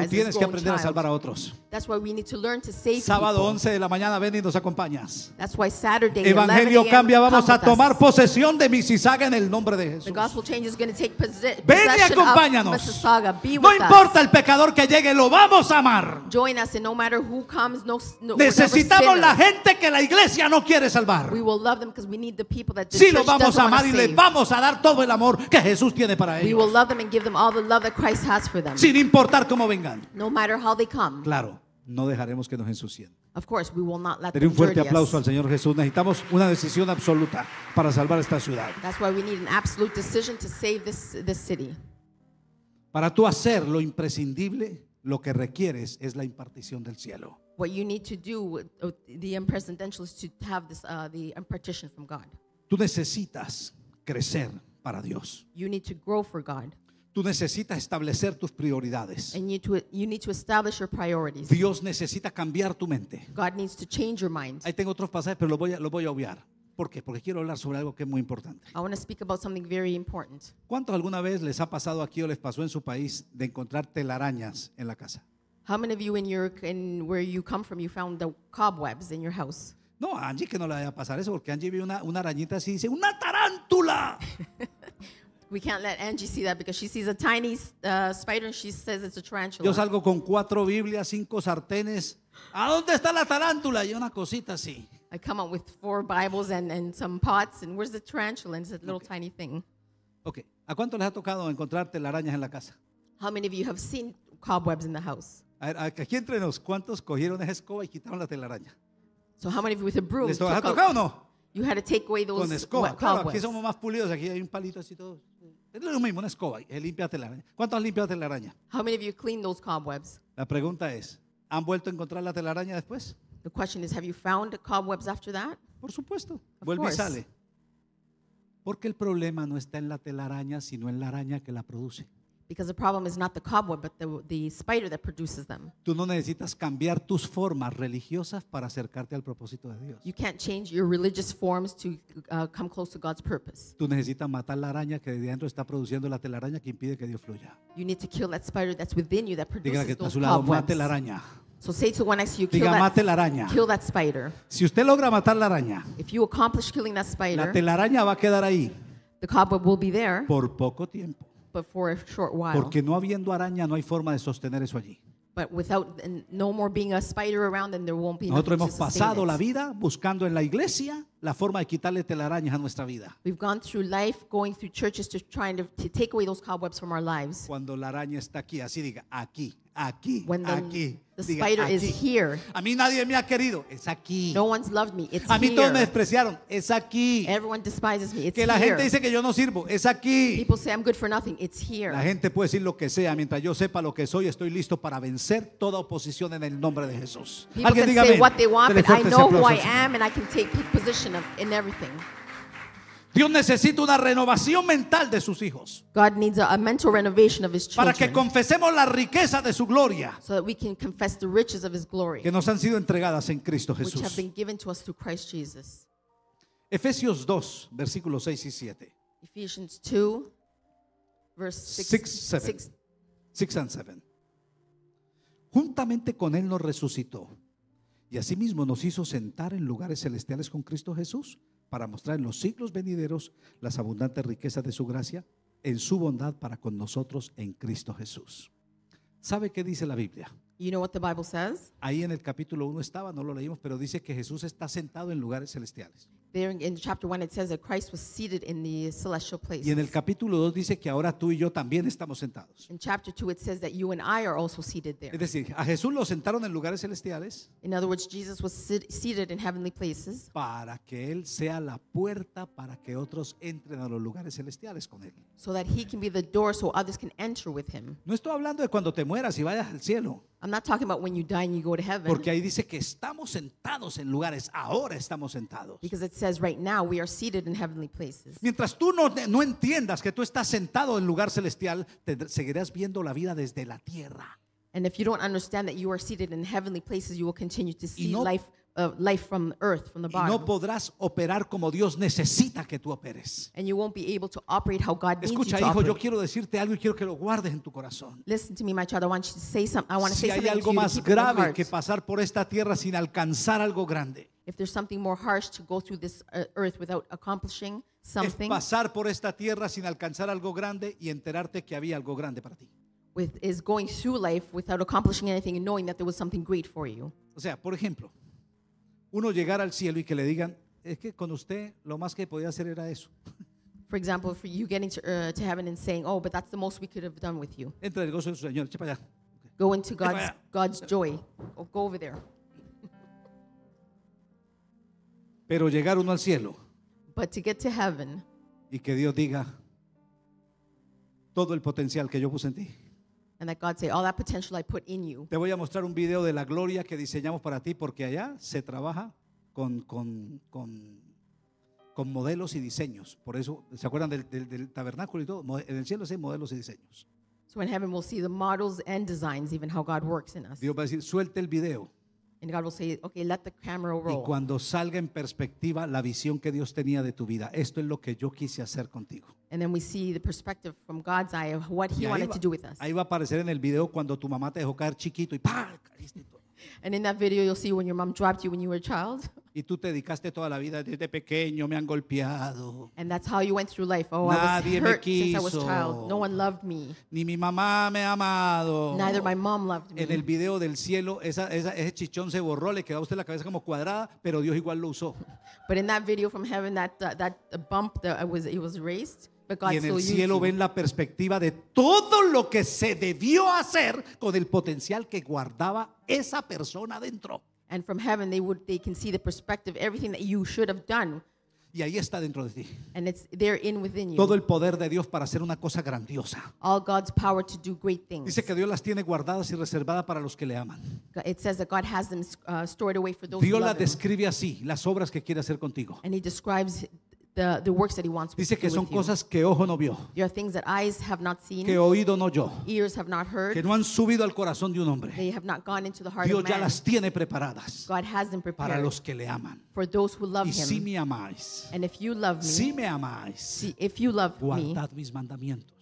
tienes que aprender a salvar a otros. Sábado 11 de la mañana ven y nos acompañas. Evangelio cambia, vamos a tomar posesión de Mississauga en el nombre de Jesús. Ven y acompáñanos. No importa el pecador que llegue, lo vamos a amar. Necesitamos la gente que la iglesia no quiere salvar si sí, los vamos a amar y les vamos a dar todo el amor que Jesús tiene para ellos. Sin importar cómo vengan. No matter how they come. Claro, no dejaremos que nos ensucien. Of un fuerte aplauso al Señor Jesús. Necesitamos una decisión absoluta para salvar esta ciudad. Para tú hacer lo imprescindible lo que requieres es la impartición del cielo. What you need to do with oh, the unprecedented is to have this, uh, the impartition from God. Tú necesitas crecer para Dios. You need to grow for God. Tú necesitas establecer tus prioridades. And you, to, you need to establish your priorities. Dios necesita cambiar tu mente. God needs to change your mind. Ahí tengo otros pasajes, pero lo voy a, voy a obviar. ¿Por qué? Porque quiero hablar sobre algo que es muy importante. ¿Cuántos alguna vez les ha pasado aquí o les pasó en su país de encontrar telarañas en la casa? No, Angie que no le vaya a pasar eso porque Angie vio una, arañita así y dice, ¡una tarántula! Yo salgo con cuatro Biblias, cinco sartenes. ¿A dónde está la tarántula? Y una cosita así. I come out with four Bibles and, and some pots, and where's the tarantula? And it's a little okay. tiny thing. Okay. ¿A cuánto les ha tocado encontrar telarañas en la casa? How many of you have seen cobwebs in the house? A, a, aquí entre nos, ¿cuántos cogieron esa escoba y quitaron la telaraña? So how many of you with a broom? ¿Les to ha tocado o no? You had to take away those Con escoba. Cobwebs. aquí somos más pulidos. Aquí hay un palito así todo. Es lo mismo, una escoba. Limpia telaraña. ¿Cuántos han limpiado telaraña? How many of you clean those cobwebs? La pregunta es, ¿han vuelto a encontrar la telaraña después? The question is, have you found cobwebs after that? Por supuesto, of vuelve course. y sale. Porque el problema no está en la telaraña, sino en la araña que la produce. Because the problem is not the cobweb, but the, the spider that produces them. Tú no necesitas cambiar tus formas religiosas para acercarte al propósito de Dios. You can't change your religious forms to uh, come close to God's purpose. Tú necesitas matar la araña que de dentro está produciendo la telaraña que impide que Dios fluya. You need to kill that spider that's within you that produces Diga que está a su lado, mate la araña. So say to one next to kill, Diga, that, la araña. kill that spider. Si usted logra matar la araña, If you accomplish killing that spider, la telaraña va a quedar ahí the cobweb will be there, por poco tiempo. but for a short while. Porque no habiendo araña no hay forma de sostener eso allí. But without no more being a spider around, then there won't be. Nosotros hemos to pasado it. la vida buscando en la iglesia la forma de quitarle telarañas a nuestra vida. We've gone through life going through churches to trying to, to take away those cobwebs from our lives. Cuando la araña está aquí, así diga, aquí, aquí, When the, aquí. The spider aquí. is here. A mí nadie me ha querido, es aquí. No one's loved me. It's a mí here. todos me despreciaron, es aquí. Everyone despises me. It's que la here. gente dice que yo no sirvo, es aquí. People say I'm good for nothing. It's here. La gente puede decir lo que sea, mientras yo sepa lo que soy, estoy listo para vencer toda oposición en el nombre de Jesús. People Alguien can dígame. say what they want, but I know who I am and I can take position of, in everything. Dios necesita una renovación mental de sus hijos. Para que confesemos la riqueza de su gloria. Que nos han sido entregadas en Cristo Jesús. Efesios 2, versículos 6 y 7. 2 6, 6, 7. 7. Juntamente con él nos resucitó y asimismo nos hizo sentar en lugares celestiales con Cristo Jesús para mostrar en los siglos venideros las abundantes riquezas de su gracia en su bondad para con nosotros en Cristo Jesús. ¿Sabe qué dice la Biblia? Ahí en el capítulo 1 estaba, no lo leímos, pero dice que Jesús está sentado en lugares celestiales. Y en el capítulo 2 dice que ahora tú y yo también estamos sentados. Es decir, a Jesús lo sentaron en lugares celestiales. words, was seated in heavenly places. Para que él sea la puerta para que otros entren a los lugares celestiales con él. No estoy hablando de cuando te mueras y vayas al cielo. I'm not talking about when you die and you go to heaven. Porque ahí dice que estamos sentados en lugares, ahora estamos sentados. Because it says right now we are seated in heavenly places. Mientras tú no, no entiendas que tú estás sentado en lugar celestial, te seguirás viendo la vida desde la tierra. And if you don't understand that you are seated in heavenly places, you will continue to see no, life life from earth, from the Y no podrás operar como Dios necesita que tú operes. And you won't be able to operate how God needs you Escucha, to hijo, yo quiero decirte algo y quiero que lo guardes en tu corazón. Listen to me, my child. I want you to say something. I want to Si say something to you to más grave que pasar por esta tierra sin alcanzar algo grande, If there's something more harsh to go through this uh, earth without accomplishing something. es pasar por esta tierra sin alcanzar algo grande y enterarte que había algo grande para ti. with, is going through life without accomplishing anything and knowing that there was something great for you. O sea, por ejemplo, uno llegar al cielo y que le digan, es que con usted lo más que podía hacer era eso. For example, for you getting to, uh, to heaven and saying, oh, but that's the most we could have done with you. Entra el gozo del Señor, echa para allá. Go into God's, God's joy. Or oh, go over there. Pero llegar uno al cielo. But to get to heaven. Y que Dios diga todo el potencial que yo puse en ti all that potential I put in you. Te voy a mostrar un video de la gloria que diseñamos para ti porque allá se trabaja con, con, con, con modelos y diseños. Por eso, ¿se acuerdan del, tabernáculo y todo? En el cielo hay modelos y diseños. So Dios va a decir, suelte el video. And Y cuando salga en perspectiva la visión que Dios tenía de tu vida, esto es lo que yo quise hacer contigo. And then we see the perspective from God's eye of what he wanted va, to do with us. Ahí va a aparecer en el video cuando tu mamá te dejó caer chiquito y pa. todo. And in that video you'll see when your mom dropped you when you were a child. Y tú te dedicaste toda la vida desde pequeño me han golpeado. And that's how you went through life. Oh, Nadie I was hurt since I was a child. No one loved me. Ni mi mamá me ha amado. Neither my mom loved me. En el video del cielo esa, esa, ese chichón se borró, le quedó a usted la cabeza como cuadrada, pero Dios igual lo usó. But in that video from heaven that that, uh, that bump that was it was erased y en el cielo ven la perspectiva de todo lo que se debió hacer con el potencial que guardaba esa persona dentro. Y ahí está dentro de ti. Todo el poder de Dios para hacer una cosa grandiosa. Dice que Dios las tiene guardadas y reservadas para los que le aman. Dios las describe así, las obras que quiere hacer contigo. Dice que son cosas que ojo no vio, que oído no oyó, que no han subido al corazón de un hombre. Dios ya las tiene preparadas para los que le aman. Y si me amáis, me, si me amáis, si if you love me, mis mandamientos.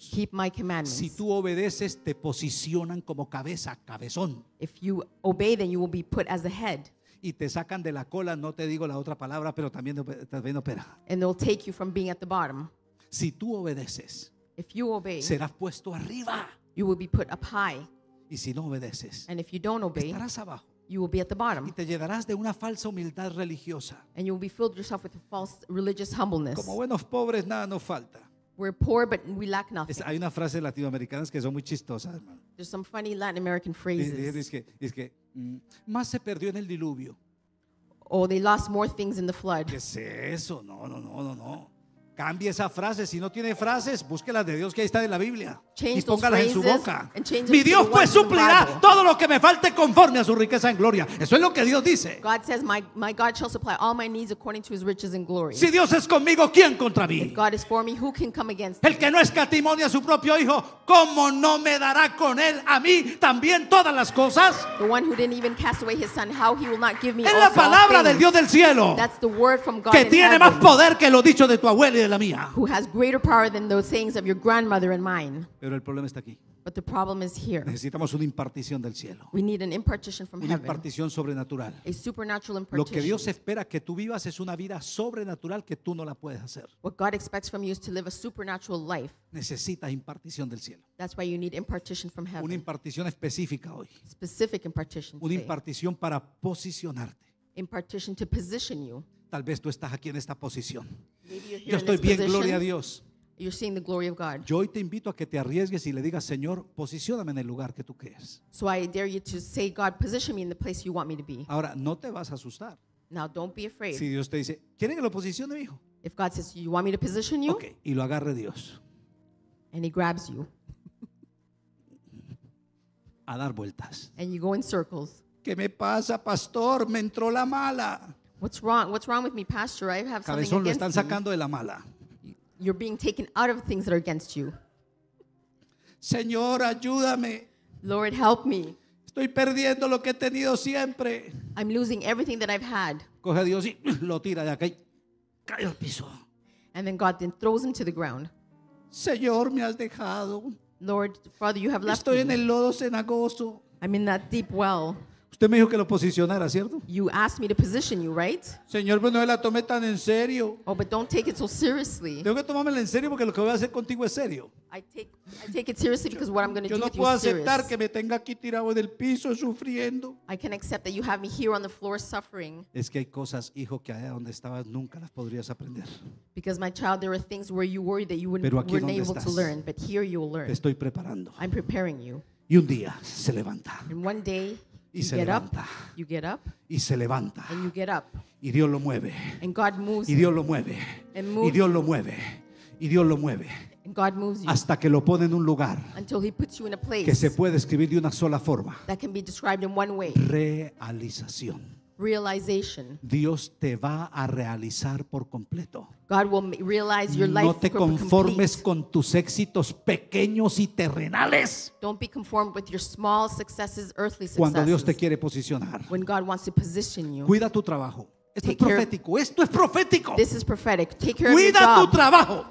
Si tú obedeces, te posicionan como cabeza, cabezón. a head y te sacan de la cola, no te digo la otra palabra, pero también, también opera. And they'll take you from being at the bottom. Si tú obedeces, if you obey, serás puesto arriba. You will be put up high. Y si no obedeces, and if you don't obey, estarás abajo. You will be at the bottom. Y te llenarás de una falsa humildad religiosa. And you will be filled yourself with a false religious humbleness. Como buenos pobres nada nos falta. We're poor but we lack nothing. hay una frase latinoamericana que son muy chistosas, hermano. There's some funny Latin American phrases. Es que, es que Mm, más se perdió en el diluvio. Oh, they lost more things in the flood. ¿Qué es eso? No, no, no, no, no. Cambie esa frase. Si no tiene frases, búsquelas de Dios que ahí está en la Biblia y póngalas en su boca. Mi Dios pues suplirá todo lo que me falte conforme a su riqueza en gloria. Eso es lo que Dios dice. God says, my, my God shall supply all my needs according to his riches and glory. Si Dios es conmigo, ¿quién contra mí? If God is for me, who can come against El que no escatimonia a su propio hijo, ¿cómo no me dará con él a mí también todas las cosas? The one who didn't even cast away his son, how he will not give me Es la palabra del Dios del cielo. That's the word from God que tiene más poder que lo dicho de tu abuela y de la mía. Who has greater power than those sayings of your grandmother and mine. Pero el problema está aquí. Necesitamos una impartición del cielo. Una impartición sobrenatural. Lo que Dios espera que tú vivas es una vida sobrenatural que tú no la puedes hacer. Necesitas impartición del cielo. Una impartición específica hoy. Una impartición para posicionarte. Tal vez tú estás aquí en esta posición. Yo estoy bien, gloria a Dios. You're seeing the glory of God. Yo hoy te invito a que te arriesgues y le digas, Señor, posicióname en el lugar que tú quieres. So I dare you to say, God, position me in the place you want me to be. Ahora, no te vas a asustar. Now don't be afraid. Si Dios te dice, ¿quiere que lo posicione, mi hijo? If God says, you want me to position you? okay. y lo agarre Dios. And he grabs you. A dar vueltas. And you go in circles. ¿Qué me pasa, pastor? Me entró la mala. What's wrong? What's wrong with me, pastor? I have something Cabezón lo against están me. sacando de la mala. You're being taken out of things that are against you. Señor, ayúdame. Lord, help me. Estoy perdiendo lo que he tenido siempre. I'm losing everything that I've had. Coge a Dios y lo tira de aquí. cae al piso. And then God then throws him to the ground. Señor, me has dejado. Lord, Father, you have left Estoy me. en el lodo cenagoso. I'm in that deep well. Usted me dijo que lo posicionara, ¿cierto? You asked me to position you, right? Señor, pero pues no la tome tan en serio. Oh, but don't take it so seriously. Tengo que tomármela en serio porque lo que voy a hacer contigo es serio. I take, I take it seriously because what I'm going to do no with you is serious. aceptar que me tenga aquí tirado en el piso sufriendo. I can accept that you have me here on the floor suffering. Es que hay cosas, hijo, que allá donde estabas nunca las podrías aprender. Because my child, there are things where you worry that you wouldn't be able estás, to learn, but here you will learn. Te estoy preparando. I'm preparing you. Y un día se levanta. And one day y se levanta. Y se levanta. Y Dios lo mueve. Y Dios lo mueve. Y Dios lo mueve. Y Dios lo mueve. Hasta que lo pone en un lugar que se puede escribir de una sola forma. Realización realization. Dios te va a realizar por completo. no te conformes con tus éxitos pequeños y terrenales. Cuando Dios te quiere posicionar. Cuida tu trabajo. Esto es profético. Esto es profético. Cuida tu trabajo.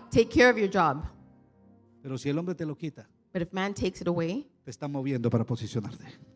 Pero si el hombre te lo quita. te está moviendo para posicionarte.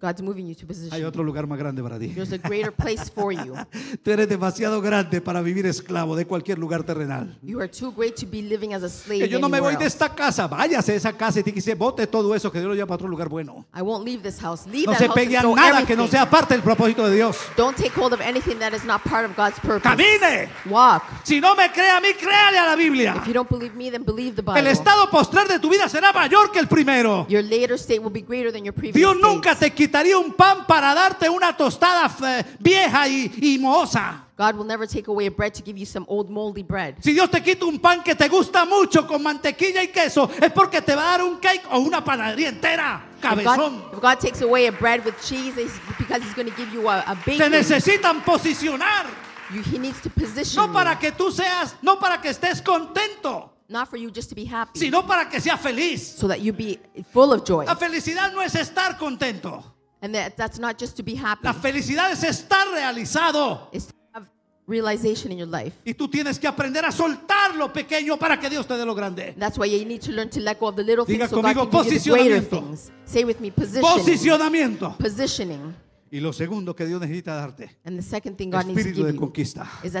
God's moving you to position. Hay otro lugar más grande para ti. There's a greater place for you. Tú eres demasiado grande para vivir esclavo de cualquier lugar terrenal. You are too great to be living as a slave. yo no me voy else. de esta casa. Váyase de esa casa y te dice, bote todo eso que Dios lo lleva para otro lugar bueno. I won't leave this house. Leave no that se house pegue a nada everything. que no sea parte del propósito de Dios. Don't take hold of anything that is not part of God's purpose. Camine. Walk. Si no me crea, a mí, créale a la Biblia. If you don't believe me, then believe the Bible. El estado postrer de tu vida será mayor que el primero. Your later state will be greater than your previous. Dios nunca te quita quitaría un pan para darte una tostada eh, vieja y, y mohosa. God will never take away a bread to give you some old moldy bread. Si Dios te quita un pan que te gusta mucho con mantequilla y queso, es porque te va a dar un cake o una panadería entera. If God, if God, takes away a bread with cheese, it's because He's going to give you a, a bacon. Te necesitan posicionar. You, he needs to position. No para que tú seas, no para que estés contento. Not for you just to be happy. Sino para que seas feliz. So that you be full of joy. La felicidad no es estar contento. And that, that's not just to be happy. La felicidad es estar realizado. It's to have realization in your life. Y tú tienes que aprender a soltar lo pequeño para que Dios te dé lo grande. That's why you need to learn to let go of the little Diga things so conmigo, God can give you the greater posicionamiento. things. Say with me, positioning. Posicionamiento. Positioning. Y lo segundo que Dios necesita darte es espíritu de conquista. Esta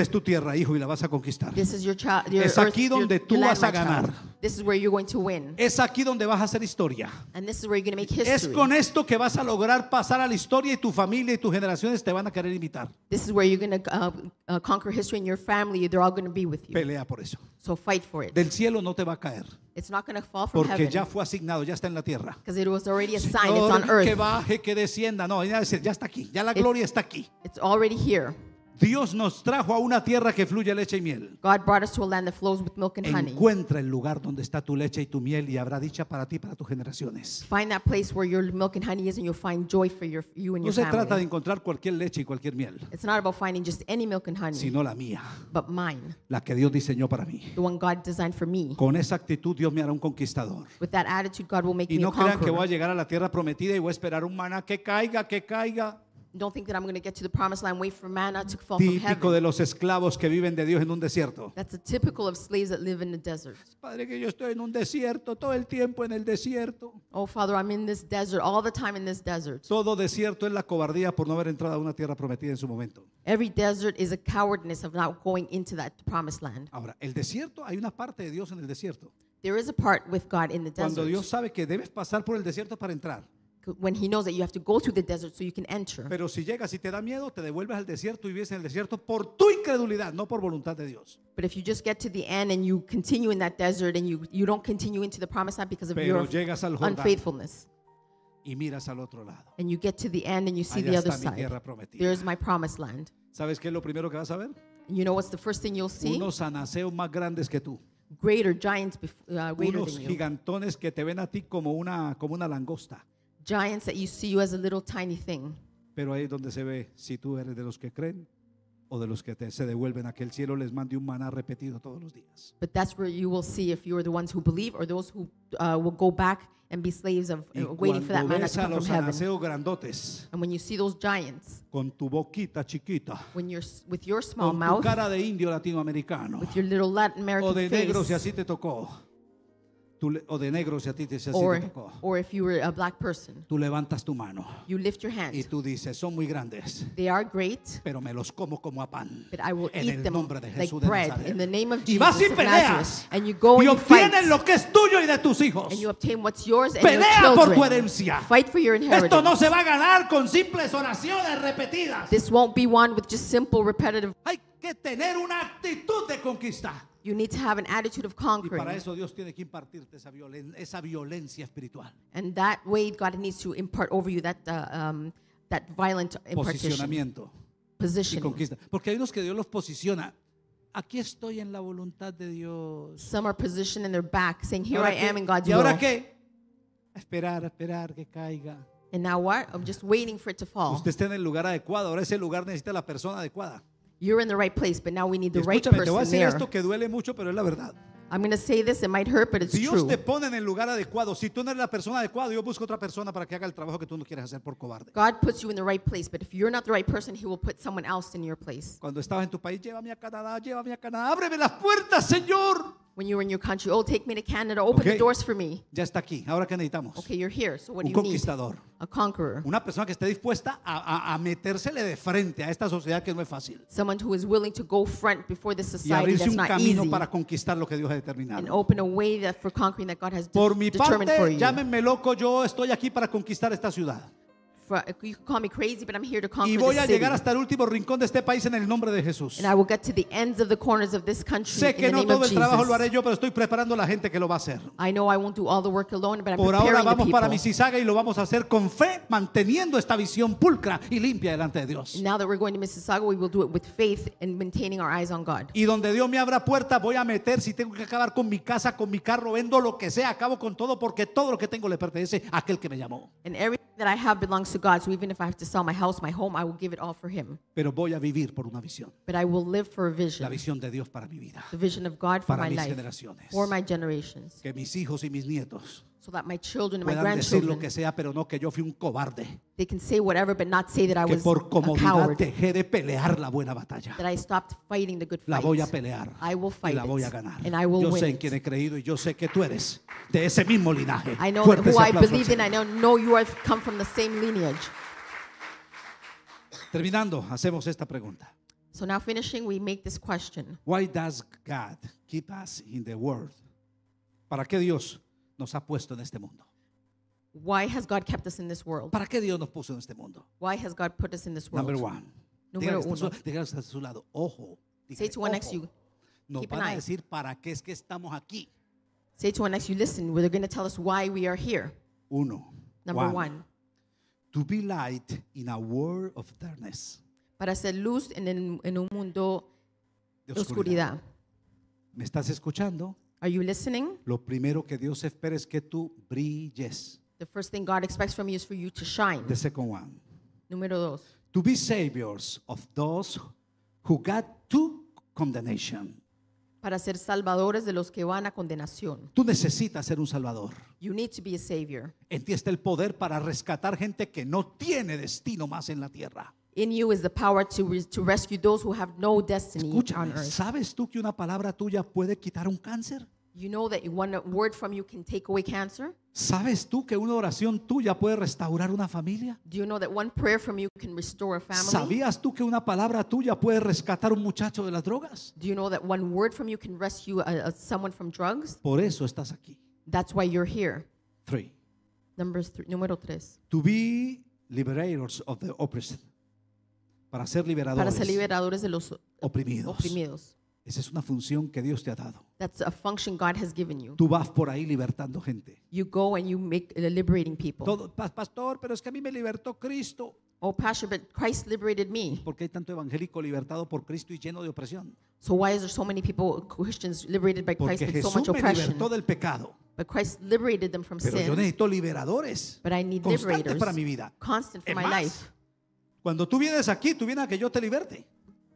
es tu tierra, hijo, y la vas a conquistar. Es aquí donde tú vas a ganar. Es aquí donde vas a hacer historia. Es con esto que vas a lograr pasar a la historia y tu familia y tus generaciones te van a querer imitar. Uh, uh, Pelea por eso. So fight for it. Del cielo no te va a caer. It's not going to fall from Porque heaven. ya fue asignado, ya está en la tierra. Because it was already assigned, Señor, it's on earth. Que baje, que descienda, no, ya está aquí, ya la gloria está aquí. It's already here. Dios nos trajo a una tierra que fluye leche y miel. Encuentra el lugar donde está tu leche y tu miel y habrá dicha para ti y para tus generaciones. No se trata de encontrar cualquier leche y cualquier miel, sino la mía, la que Dios diseñó para mí. Con esa actitud Dios me hará un conquistador. Y no crean que voy a llegar a la tierra prometida y voy a esperar un maná que caiga, que caiga. Don't think that I'm going to get to the promised land. Wait for manna to fall from heaven. Típico de los esclavos que viven de Dios en un desierto. That's a typical of slaves that live in the desert. Padre, que yo estoy en un desierto todo el tiempo en el desierto. Oh Father, I'm in this desert all the time in this desert. Todo desierto es la cobardía por no haber entrado a una tierra prometida en su momento. Every desert is a cowardness of not going into that promised land. Ahora, el desierto hay una parte de Dios en el desierto. There is a part with God in the desert. Cuando Dios sabe que debes pasar por el desierto para entrar when he knows that you have to go through the desert so you can enter. Pero si llegas y te da miedo, te devuelves al desierto y vives en el desierto por tu incredulidad, no por voluntad de Dios. But if you just get to the end and you continue in that desert and you, you don't continue into the promised land because of Pero your unfaithfulness. Y miras al otro lado. And you get to the end and you see Allá the other side. There's my promised land. ¿Sabes qué es lo primero que vas a ver? You know what's the first thing you'll see? Unos anaseos más grandes que tú. Greater giants uh, greater unos than you. gigantones que te ven a ti como una como una langosta. giants that you see you as a little tiny thing. Pero ahí es donde se ve si tú eres de los que creen o de los que te, se devuelven a que el cielo les mande un maná repetido todos los días. But that's where you will see if you are the ones who believe or those who uh, will go back and be slaves of uh, waiting for that maná to a come from heaven. grandotes And when you see those giants, con tu boquita chiquita, when you're with your small con tu mouth, cara de indio latinoamericano with your little Latin o de negro si así te tocó, o de negro si a ti te, or, if you were a black person. Tú levantas tu mano. Y tú dices, son muy grandes. Pero me los como como pan. en el nombre de Jesús Nazaret. y vas y peleas. y obtienes lo que es tuyo y de tus hijos. And Pelea por tu Esto no se va a ganar con simples oraciones repetidas. This won't be with just simple repetitive. Hay que tener una actitud de conquista. You need to have an attitude of Y para eso Dios tiene que impartirte esa, violen- esa violencia espiritual. And that way, God needs to impart over you that, uh, um, that violent impartition. Posicionamiento y conquista. Porque hay unos que Dios los posiciona. Aquí estoy en la voluntad de Dios. Some are positioned in their back, saying, Here I qué? am in God's will." ¿Y ahora qué? esperar, esperar que caiga. And now what? I'm just waiting for it to fall. Usted está en el lugar adecuado. Ahora ese lugar necesita la persona adecuada. You're in the right place, but now we need the right person te voy a decir esto que duele mucho, pero es la verdad. I'm going to say this, it might hurt, but it's Dios true. te pone en el lugar adecuado. Si tú no eres la persona adecuada, yo busco otra persona para que haga el trabajo que tú no quieres hacer por cobarde. God puts you in the right place, but if you're not the right person, he will put someone else in your place. Cuando estabas en tu país, llévame a Canadá, llévame a Canadá, ábreme las puertas, Señor when you were in your country. Oh, take me to Canada. Open okay. the doors for me. Ya está aquí. Ahora qué necesitamos. Okay, you're here. So what Un do you conquistador. Need? A conqueror. Una persona que esté dispuesta a, a, a, metérsele de frente a esta sociedad que no es fácil. Someone who is willing to go front before this society that's not easy. y abrirse un camino para conquistar lo que Dios ha determinado. And open a way that for conquering that God has Por mi determined parte, for you. llámenme loco, yo estoy aquí para conquistar esta ciudad crazy, Y voy a llegar hasta el último rincón de este país en el nombre de Jesús. Sé que no todo el trabajo lo haré yo, pero estoy preparando a la gente que lo va a hacer. I know I all the work alone, but I'm Por ahora vamos para Mississauga y lo vamos a hacer con fe, manteniendo esta visión pulcra y limpia delante de Dios. Now that we're going to we will do it with faith and maintaining our eyes on God. Y donde Dios me abra puerta voy a meter, si tengo que acabar con mi casa, con mi carro, vendo lo que sea, acabo con todo, porque todo lo que tengo le pertenece a aquel que me llamó. God. So even if I have to sell my house, my home, I will give it all for him. Pero voy a vivir por una visión. But I will live for a vision. La visión de Dios para mi vida. The vision of God for para my mis life. generaciones. For my generations. Que mis hijos y mis nietos so that my children and my decir lo que sea, pero no que yo fui un cobarde, they can say whatever but not say that I was por dejé de pelear la buena batalla. that I stopped fighting the good La voy a pelear I will la voy a ganar. and I Yo sé en he creído y yo sé que tú eres de ese mismo linaje. I know who I I know, you from the same lineage. Terminando, hacemos esta pregunta. So now finishing, we make this question. Why does God keep us in the world? ¿Para qué Dios nos ha puesto en este mundo? Why has God kept us in this world? ¿Para qué Dios nos puso en este mundo? Why has God put us in this world? Number one. Número uno. Dígale a su lado, ojo. Say to one ojo. next you. Nos van a decir para qué es que estamos aquí. Say to one next you, listen, they're going to tell us why we are here. Uno. Number one. one. To be light in a world of darkness. Para ser luz en, en un mundo de oscuridad. oscuridad. ¿Me estás escuchando? Are you listening? Lo primero que Dios espera es que tú brilles. The first thing God expects from you is for you to shine. The second one. Número dos. To be saviors of those who got to condemnation. Para ser salvadores de los que van a condenación. Tú necesitas ser un salvador. You need to be a savior. En ti está el poder para rescatar gente que no tiene destino más en la tierra. In you is the power to, re to rescue those who have no destiny on earth. ¿sabes tú que una palabra tuya puede quitar un cáncer? You know that one word from you can take away cancer? ¿Sabes tú que una oración tuya puede restaurar una familia? Do you know that one prayer from you can restore a family? ¿Sabías tú que una palabra tuya puede rescatar un muchacho de las drogas? Do you know that one word from you can rescue a, a, someone from drugs? Por eso estás aquí. That's why you're here. 3. Number 3, número tres. To be liberators of the oppressed. Para ser liberadores. Para ser liberadores de los oprimidos. oprimidos. Esa es una función que Dios te ha dado. That's a function God has given you. Tú vas por ahí libertando gente. You go and you make liberating people. Todo, pastor, pero es que a mí me libertó Cristo. Oh, pastor, but Christ liberated me. ¿Por qué hay tanto evangélico libertado por Cristo y lleno de opresión? So why is there so many people Christians liberated by Christ Porque with Jesús so much me oppression? libertó del pecado. But Christ liberated them from Pero sin. yo necesito liberadores. But I need constantes liberators. para mi vida. Constant for es my más, life. Cuando tú vienes aquí, tú vienes a que yo te liberte.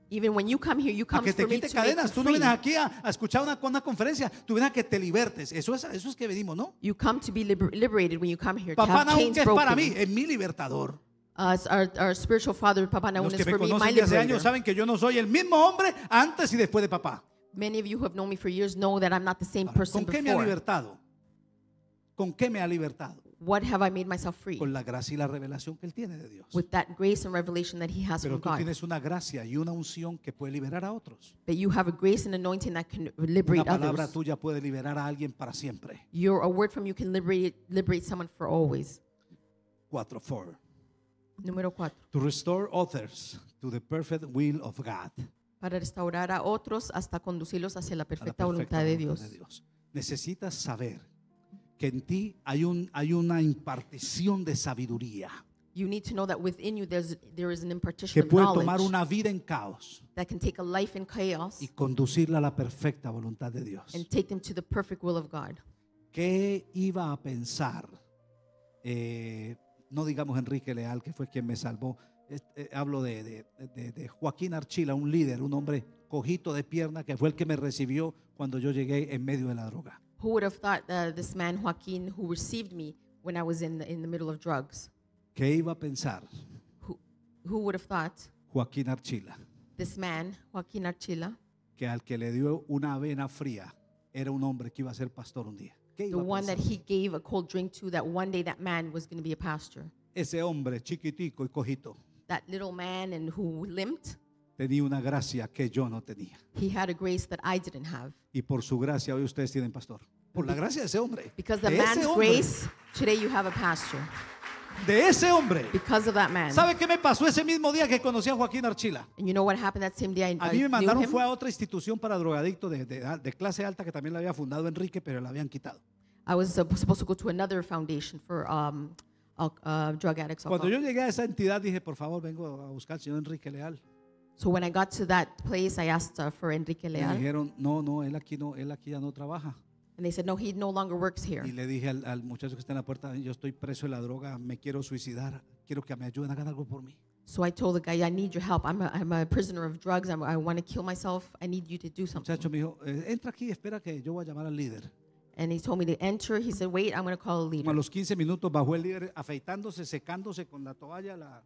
Even when you come here, you come a que te quite cadenas. Tú no vienes aquí a, a escuchar una, una, conferencia. Tú vienes a que te libertes. Eso es, eso es que venimos, ¿no? You come to be liber liberated when you come here. Papá Naúl es para mí, es mi libertador. Uh, our, our spiritual father, Papá Naúl, is for me, my liberator. Los que años saben que yo no soy el mismo hombre antes y después de papá. Many of you who have known me for years know that I'm not the same Ahora, person ¿Con qué before. me ha libertado? ¿Con qué me ha libertado? What have I made myself free? Con la gracia y la revelación que él tiene de Dios. With that grace and revelation that he has Pero from tú tienes una gracia y una unción que puede liberar a otros. But you have a grace and anointing that can liberate others. Una palabra tuya puede liberar a alguien para siempre. Your a word from you can liberate liberate someone for always. 4 4. Número 4. To restore others to the perfect will of God. Para restaurar a otros hasta conducirlos hacia la perfecta, la perfecta voluntad, de Dios. Necesitas saber que en ti hay, un, hay una impartición de sabiduría. que puede tomar una vida en caos y conducirla a la perfecta voluntad de Dios. and ¿Qué iba a pensar? Eh, no digamos Enrique Leal, que fue quien me salvó. Eh, hablo de- de- de Joaquín Archila, un líder, un hombre cojito de pierna, que fue el que me recibió cuando yo llegué en medio de la droga. Who would have thought this man Joaquin, who received me when I was in the, in the middle of drugs? ¿Qué iba a pensar Who, who would have thought Joaquín Archila? this man, Joaquin Archila, Que al que le dio una avena fría era un hombre que iba a ser pastor un día. ¿Qué iba the a one that he gave a cold drink to, that one day that man was going to be a pastor? Ese hombre chiquitico y cojito. That little man and who limped, tenía una gracia que yo no tenía. Y por su gracia hoy ustedes tienen pastor. Por la gracia de ese hombre. de ese hombre. De ese hombre. ¿Sabe qué me pasó ese mismo día que conocí a Joaquín Archila? a mí me mandaron fue a otra institución para drogadictos de, de, clase alta que también la había fundado Enrique, pero la habían quitado. Cuando yo llegué a esa entidad dije, por favor, vengo a buscar al señor Enrique Leal. So when I got to that place, I asked uh, for Enrique Le Me dijeron, no, no, él aquí no, él aquí ya no trabaja. And they said, no, he no longer works here. Y le dije al, al muchacho que está en la puerta, yo estoy preso de la droga, me quiero suicidar, quiero que me ayuden, a hagan algo por mí. So I told the guy, I need your help. I'm a, I'm a prisoner of drugs. I'm, I want to kill myself. I need you to do something. muchacho me dijo, eh, entra aquí, espera que yo voy a llamar al líder. And he told me to enter. He said, wait, I'm going to call a leader. a los 15 minutos bajó el líder afeitándose, secándose con la toalla, la,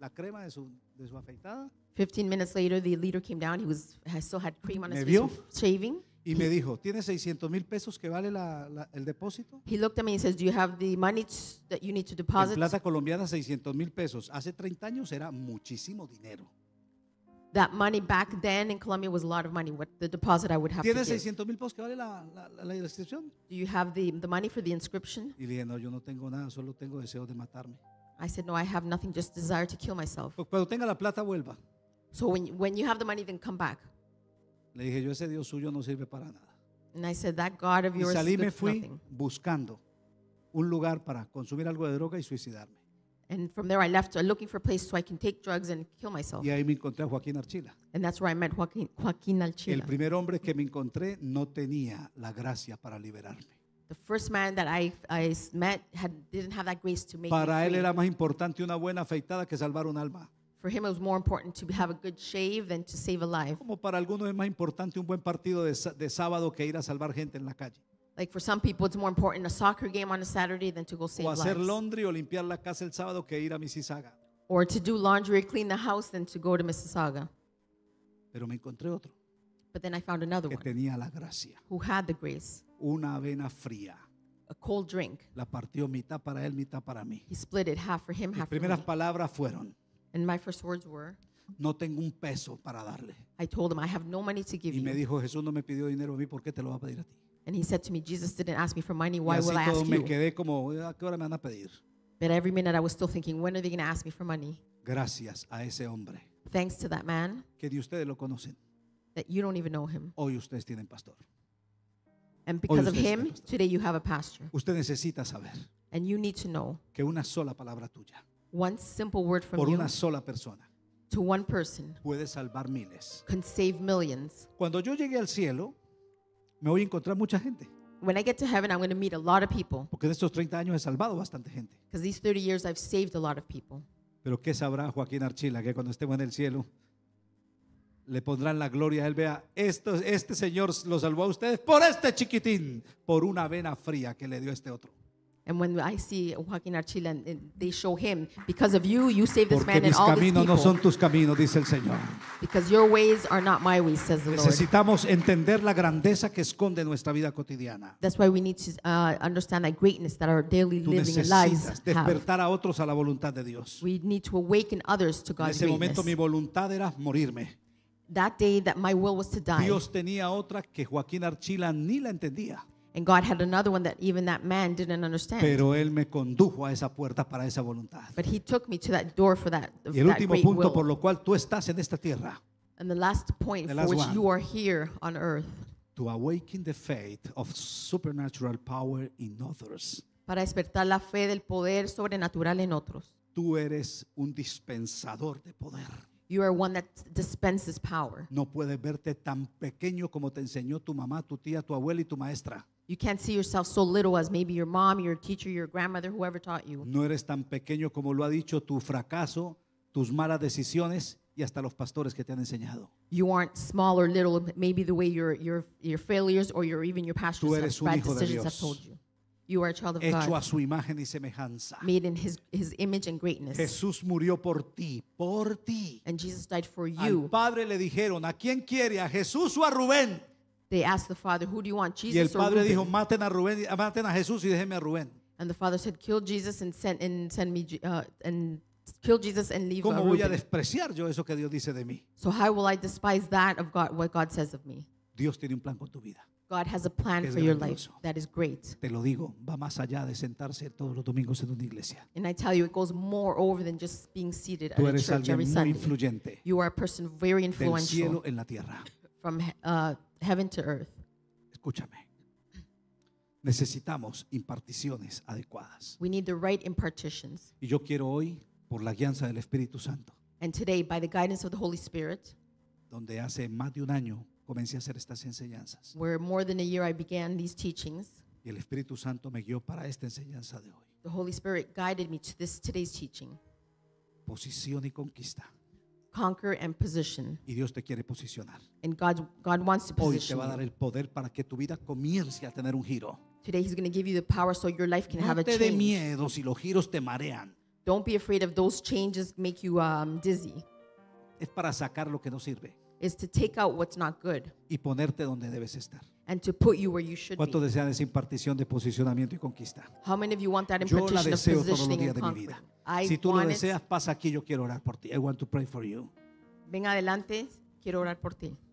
la crema de su, de su afeitada. 15 minutes later, the leader came down. He was still had cream on his face, shaving. Y me dijo, ¿tiene 600 mil pesos que vale la- la- el depósito? He looked at me and says, "Do you have the money that you need to En la plata colombiana, 600 mil pesos. Hace 30 años era muchísimo dinero. That money back then in Colombia was a lot of money. What the deposit I would have to ¿Tiene 600 mil pesos que vale la, la, la- la inscripción? Do you have the, the money for the inscription? Y le dije, no, yo no tengo nada, solo tengo deseo de matarme. I said, "No, I have nothing. Just desire to kill myself. Cu- Cuando tenga la plata, vuelva. So when, when you have the money, then come back. Le dije, yo ese Dios suyo no sirve para nada. And I said, that God of Y yours salí, is me fui buscando un lugar para consumir algo de droga y suicidarme. And from there, I left uh, looking for a place so I can take drugs and kill myself. Y ahí me encontré a Joaquín Archila. And that's where I met Joaquín Archila. El primer hombre que me encontré no tenía la gracia para liberarme. The first man that I, I met had, didn't have that grace to make me Para él free. era más importante una buena afeitada que salvar un alma. For him it was more important to have a good shave than to save a life. Como para algunos es más importante un buen partido de, de sábado que ir a salvar gente en la calle. Like for some people it's more important a soccer game on a Saturday than to go save O hacer laundry o limpiar la casa el sábado que ir a Mississauga. Or to do laundry, clean the house than to go to Mississauga. Pero me encontré otro But then I found another que tenía la gracia. who had the grace, Una avena fría. a cold drink. La partió mitad para él, mitad para mí. He split it half for him, half for me. primeras palabras fueron, And my first words were, no tengo un peso para darle. I told him I have no money to give y me dijo, Jesús no me pidió dinero a mí, ¿por qué te lo va a pedir a ti? And he said to me, Jesus didn't ask me for money, why will I ask me you? quedé como, ¿a qué hora me van a pedir? But every minute I was still thinking, when are they going to ask me for money? Gracias a ese hombre Thanks to that man que ni ustedes lo conocen. that you don't even know him. Hoy ustedes tienen pastor. And because of him, today you have a pastor. Usted necesita saber And you need to know que una sola palabra tuya por una sola persona puede salvar miles. Cuando yo llegue al cielo, me voy a encontrar mucha gente. a Porque en estos 30 años he salvado bastante gente. Pero ¿qué sabrá Joaquín Archila que cuando estemos en el cielo le pondrán la gloria? a Él vea, esto, este señor lo salvó a ustedes por este chiquitín, por una vena fría que le dio este otro. And when I see Joaquín Archila and they show him, because of you, you save this Porque man and all these people. no son tus caminos, dice el Señor. Because your ways are not my ways, says the Lord. entender la grandeza que esconde nuestra vida cotidiana. That's why we need to uh, understand that greatness that our daily Tú living and lives have. a otros a la voluntad de Dios. We need to awaken others to En God's ese momento mi greatness. voluntad era morirme. That day that my will was to die, Dios tenía otra que Joaquín Archila ni la entendía. And God had another one that even that man didn't understand. Pero él me condujo a esa puerta para esa voluntad. But he took me to that door for that, y el último punto por lo cual tú estás en esta tierra. And the last point the last for which one. you are here on earth. To awaken the faith of supernatural power in others. Para despertar la fe del poder sobrenatural en otros. Tú eres un dispensador de poder. You are one that dispenses power. No puedes verte tan pequeño como te enseñó tu mamá, tu tía, tu abuela y tu maestra. You can't see yourself so little as maybe your mom, your teacher, your grandmother, whoever taught you. No eres tan pequeño como lo ha dicho tu fracaso, tus malas decisiones y hasta los pastores que te han enseñado. You aren't small or little, maybe the way your your your failures or your even your pastors' bad decisions have told you. You are a child of hecho a su imagen y semejanza. made in his, his image and greatness. Jesús murió por ti, por ti. And Jesus died for Al you. padre le dijeron, ¿a quién quiere? ¿A Jesús o a Rubén? They asked the father, Who do you want, Y el Jesus or padre dijo, maten a Rubén, maten a Jesús y déjenme a Rubén. And the father said, Kill Jesus and send, and send me, uh, and kill Jesus and leave uh, ¿Cómo voy a despreciar yo eso que Dios dice de mí? So how will I despise that of God, what God says of me? Dios tiene un plan con tu vida. God has a plan for your life that is great. Te lo digo, va más allá de sentarse todos los domingos en una iglesia. And I tell you, it goes more over than just being seated at a church every Sunday. Tú alguien muy influyente You are a person very del cielo influential en la tierra. from uh, heaven to earth. Escúchame. Necesitamos imparticiones adecuadas. We need the right impartitions. Y yo quiero hoy, por la guianza del Espíritu Santo, And today, by the guidance of the Holy Spirit, donde hace más de un año comencé a hacer estas enseñanzas. Where more than a year I began these teachings. Y el Espíritu Santo me guió para esta enseñanza de hoy. The Holy Spirit guided me to this today's teaching. Posición y conquista. Conquer and position. Y Dios te quiere posicionar. And God, God wants to position Hoy te va a dar el poder para que tu vida comience a tener un giro. Today he's going to give you the power so your life can no have a te dé change. miedo si los giros te marean. Don't be afraid of those changes make you um, dizzy. Es para sacar lo que no sirve to take out what's not good y ponerte donde debes estar. to ¿Cuántos desean esa impartición de posicionamiento y conquista? Yo la deseo todos los días de mi vida. Si tú lo deseas, pasa aquí, yo quiero orar por ti. I want to pray for you. Ven adelante, quiero orar por ti.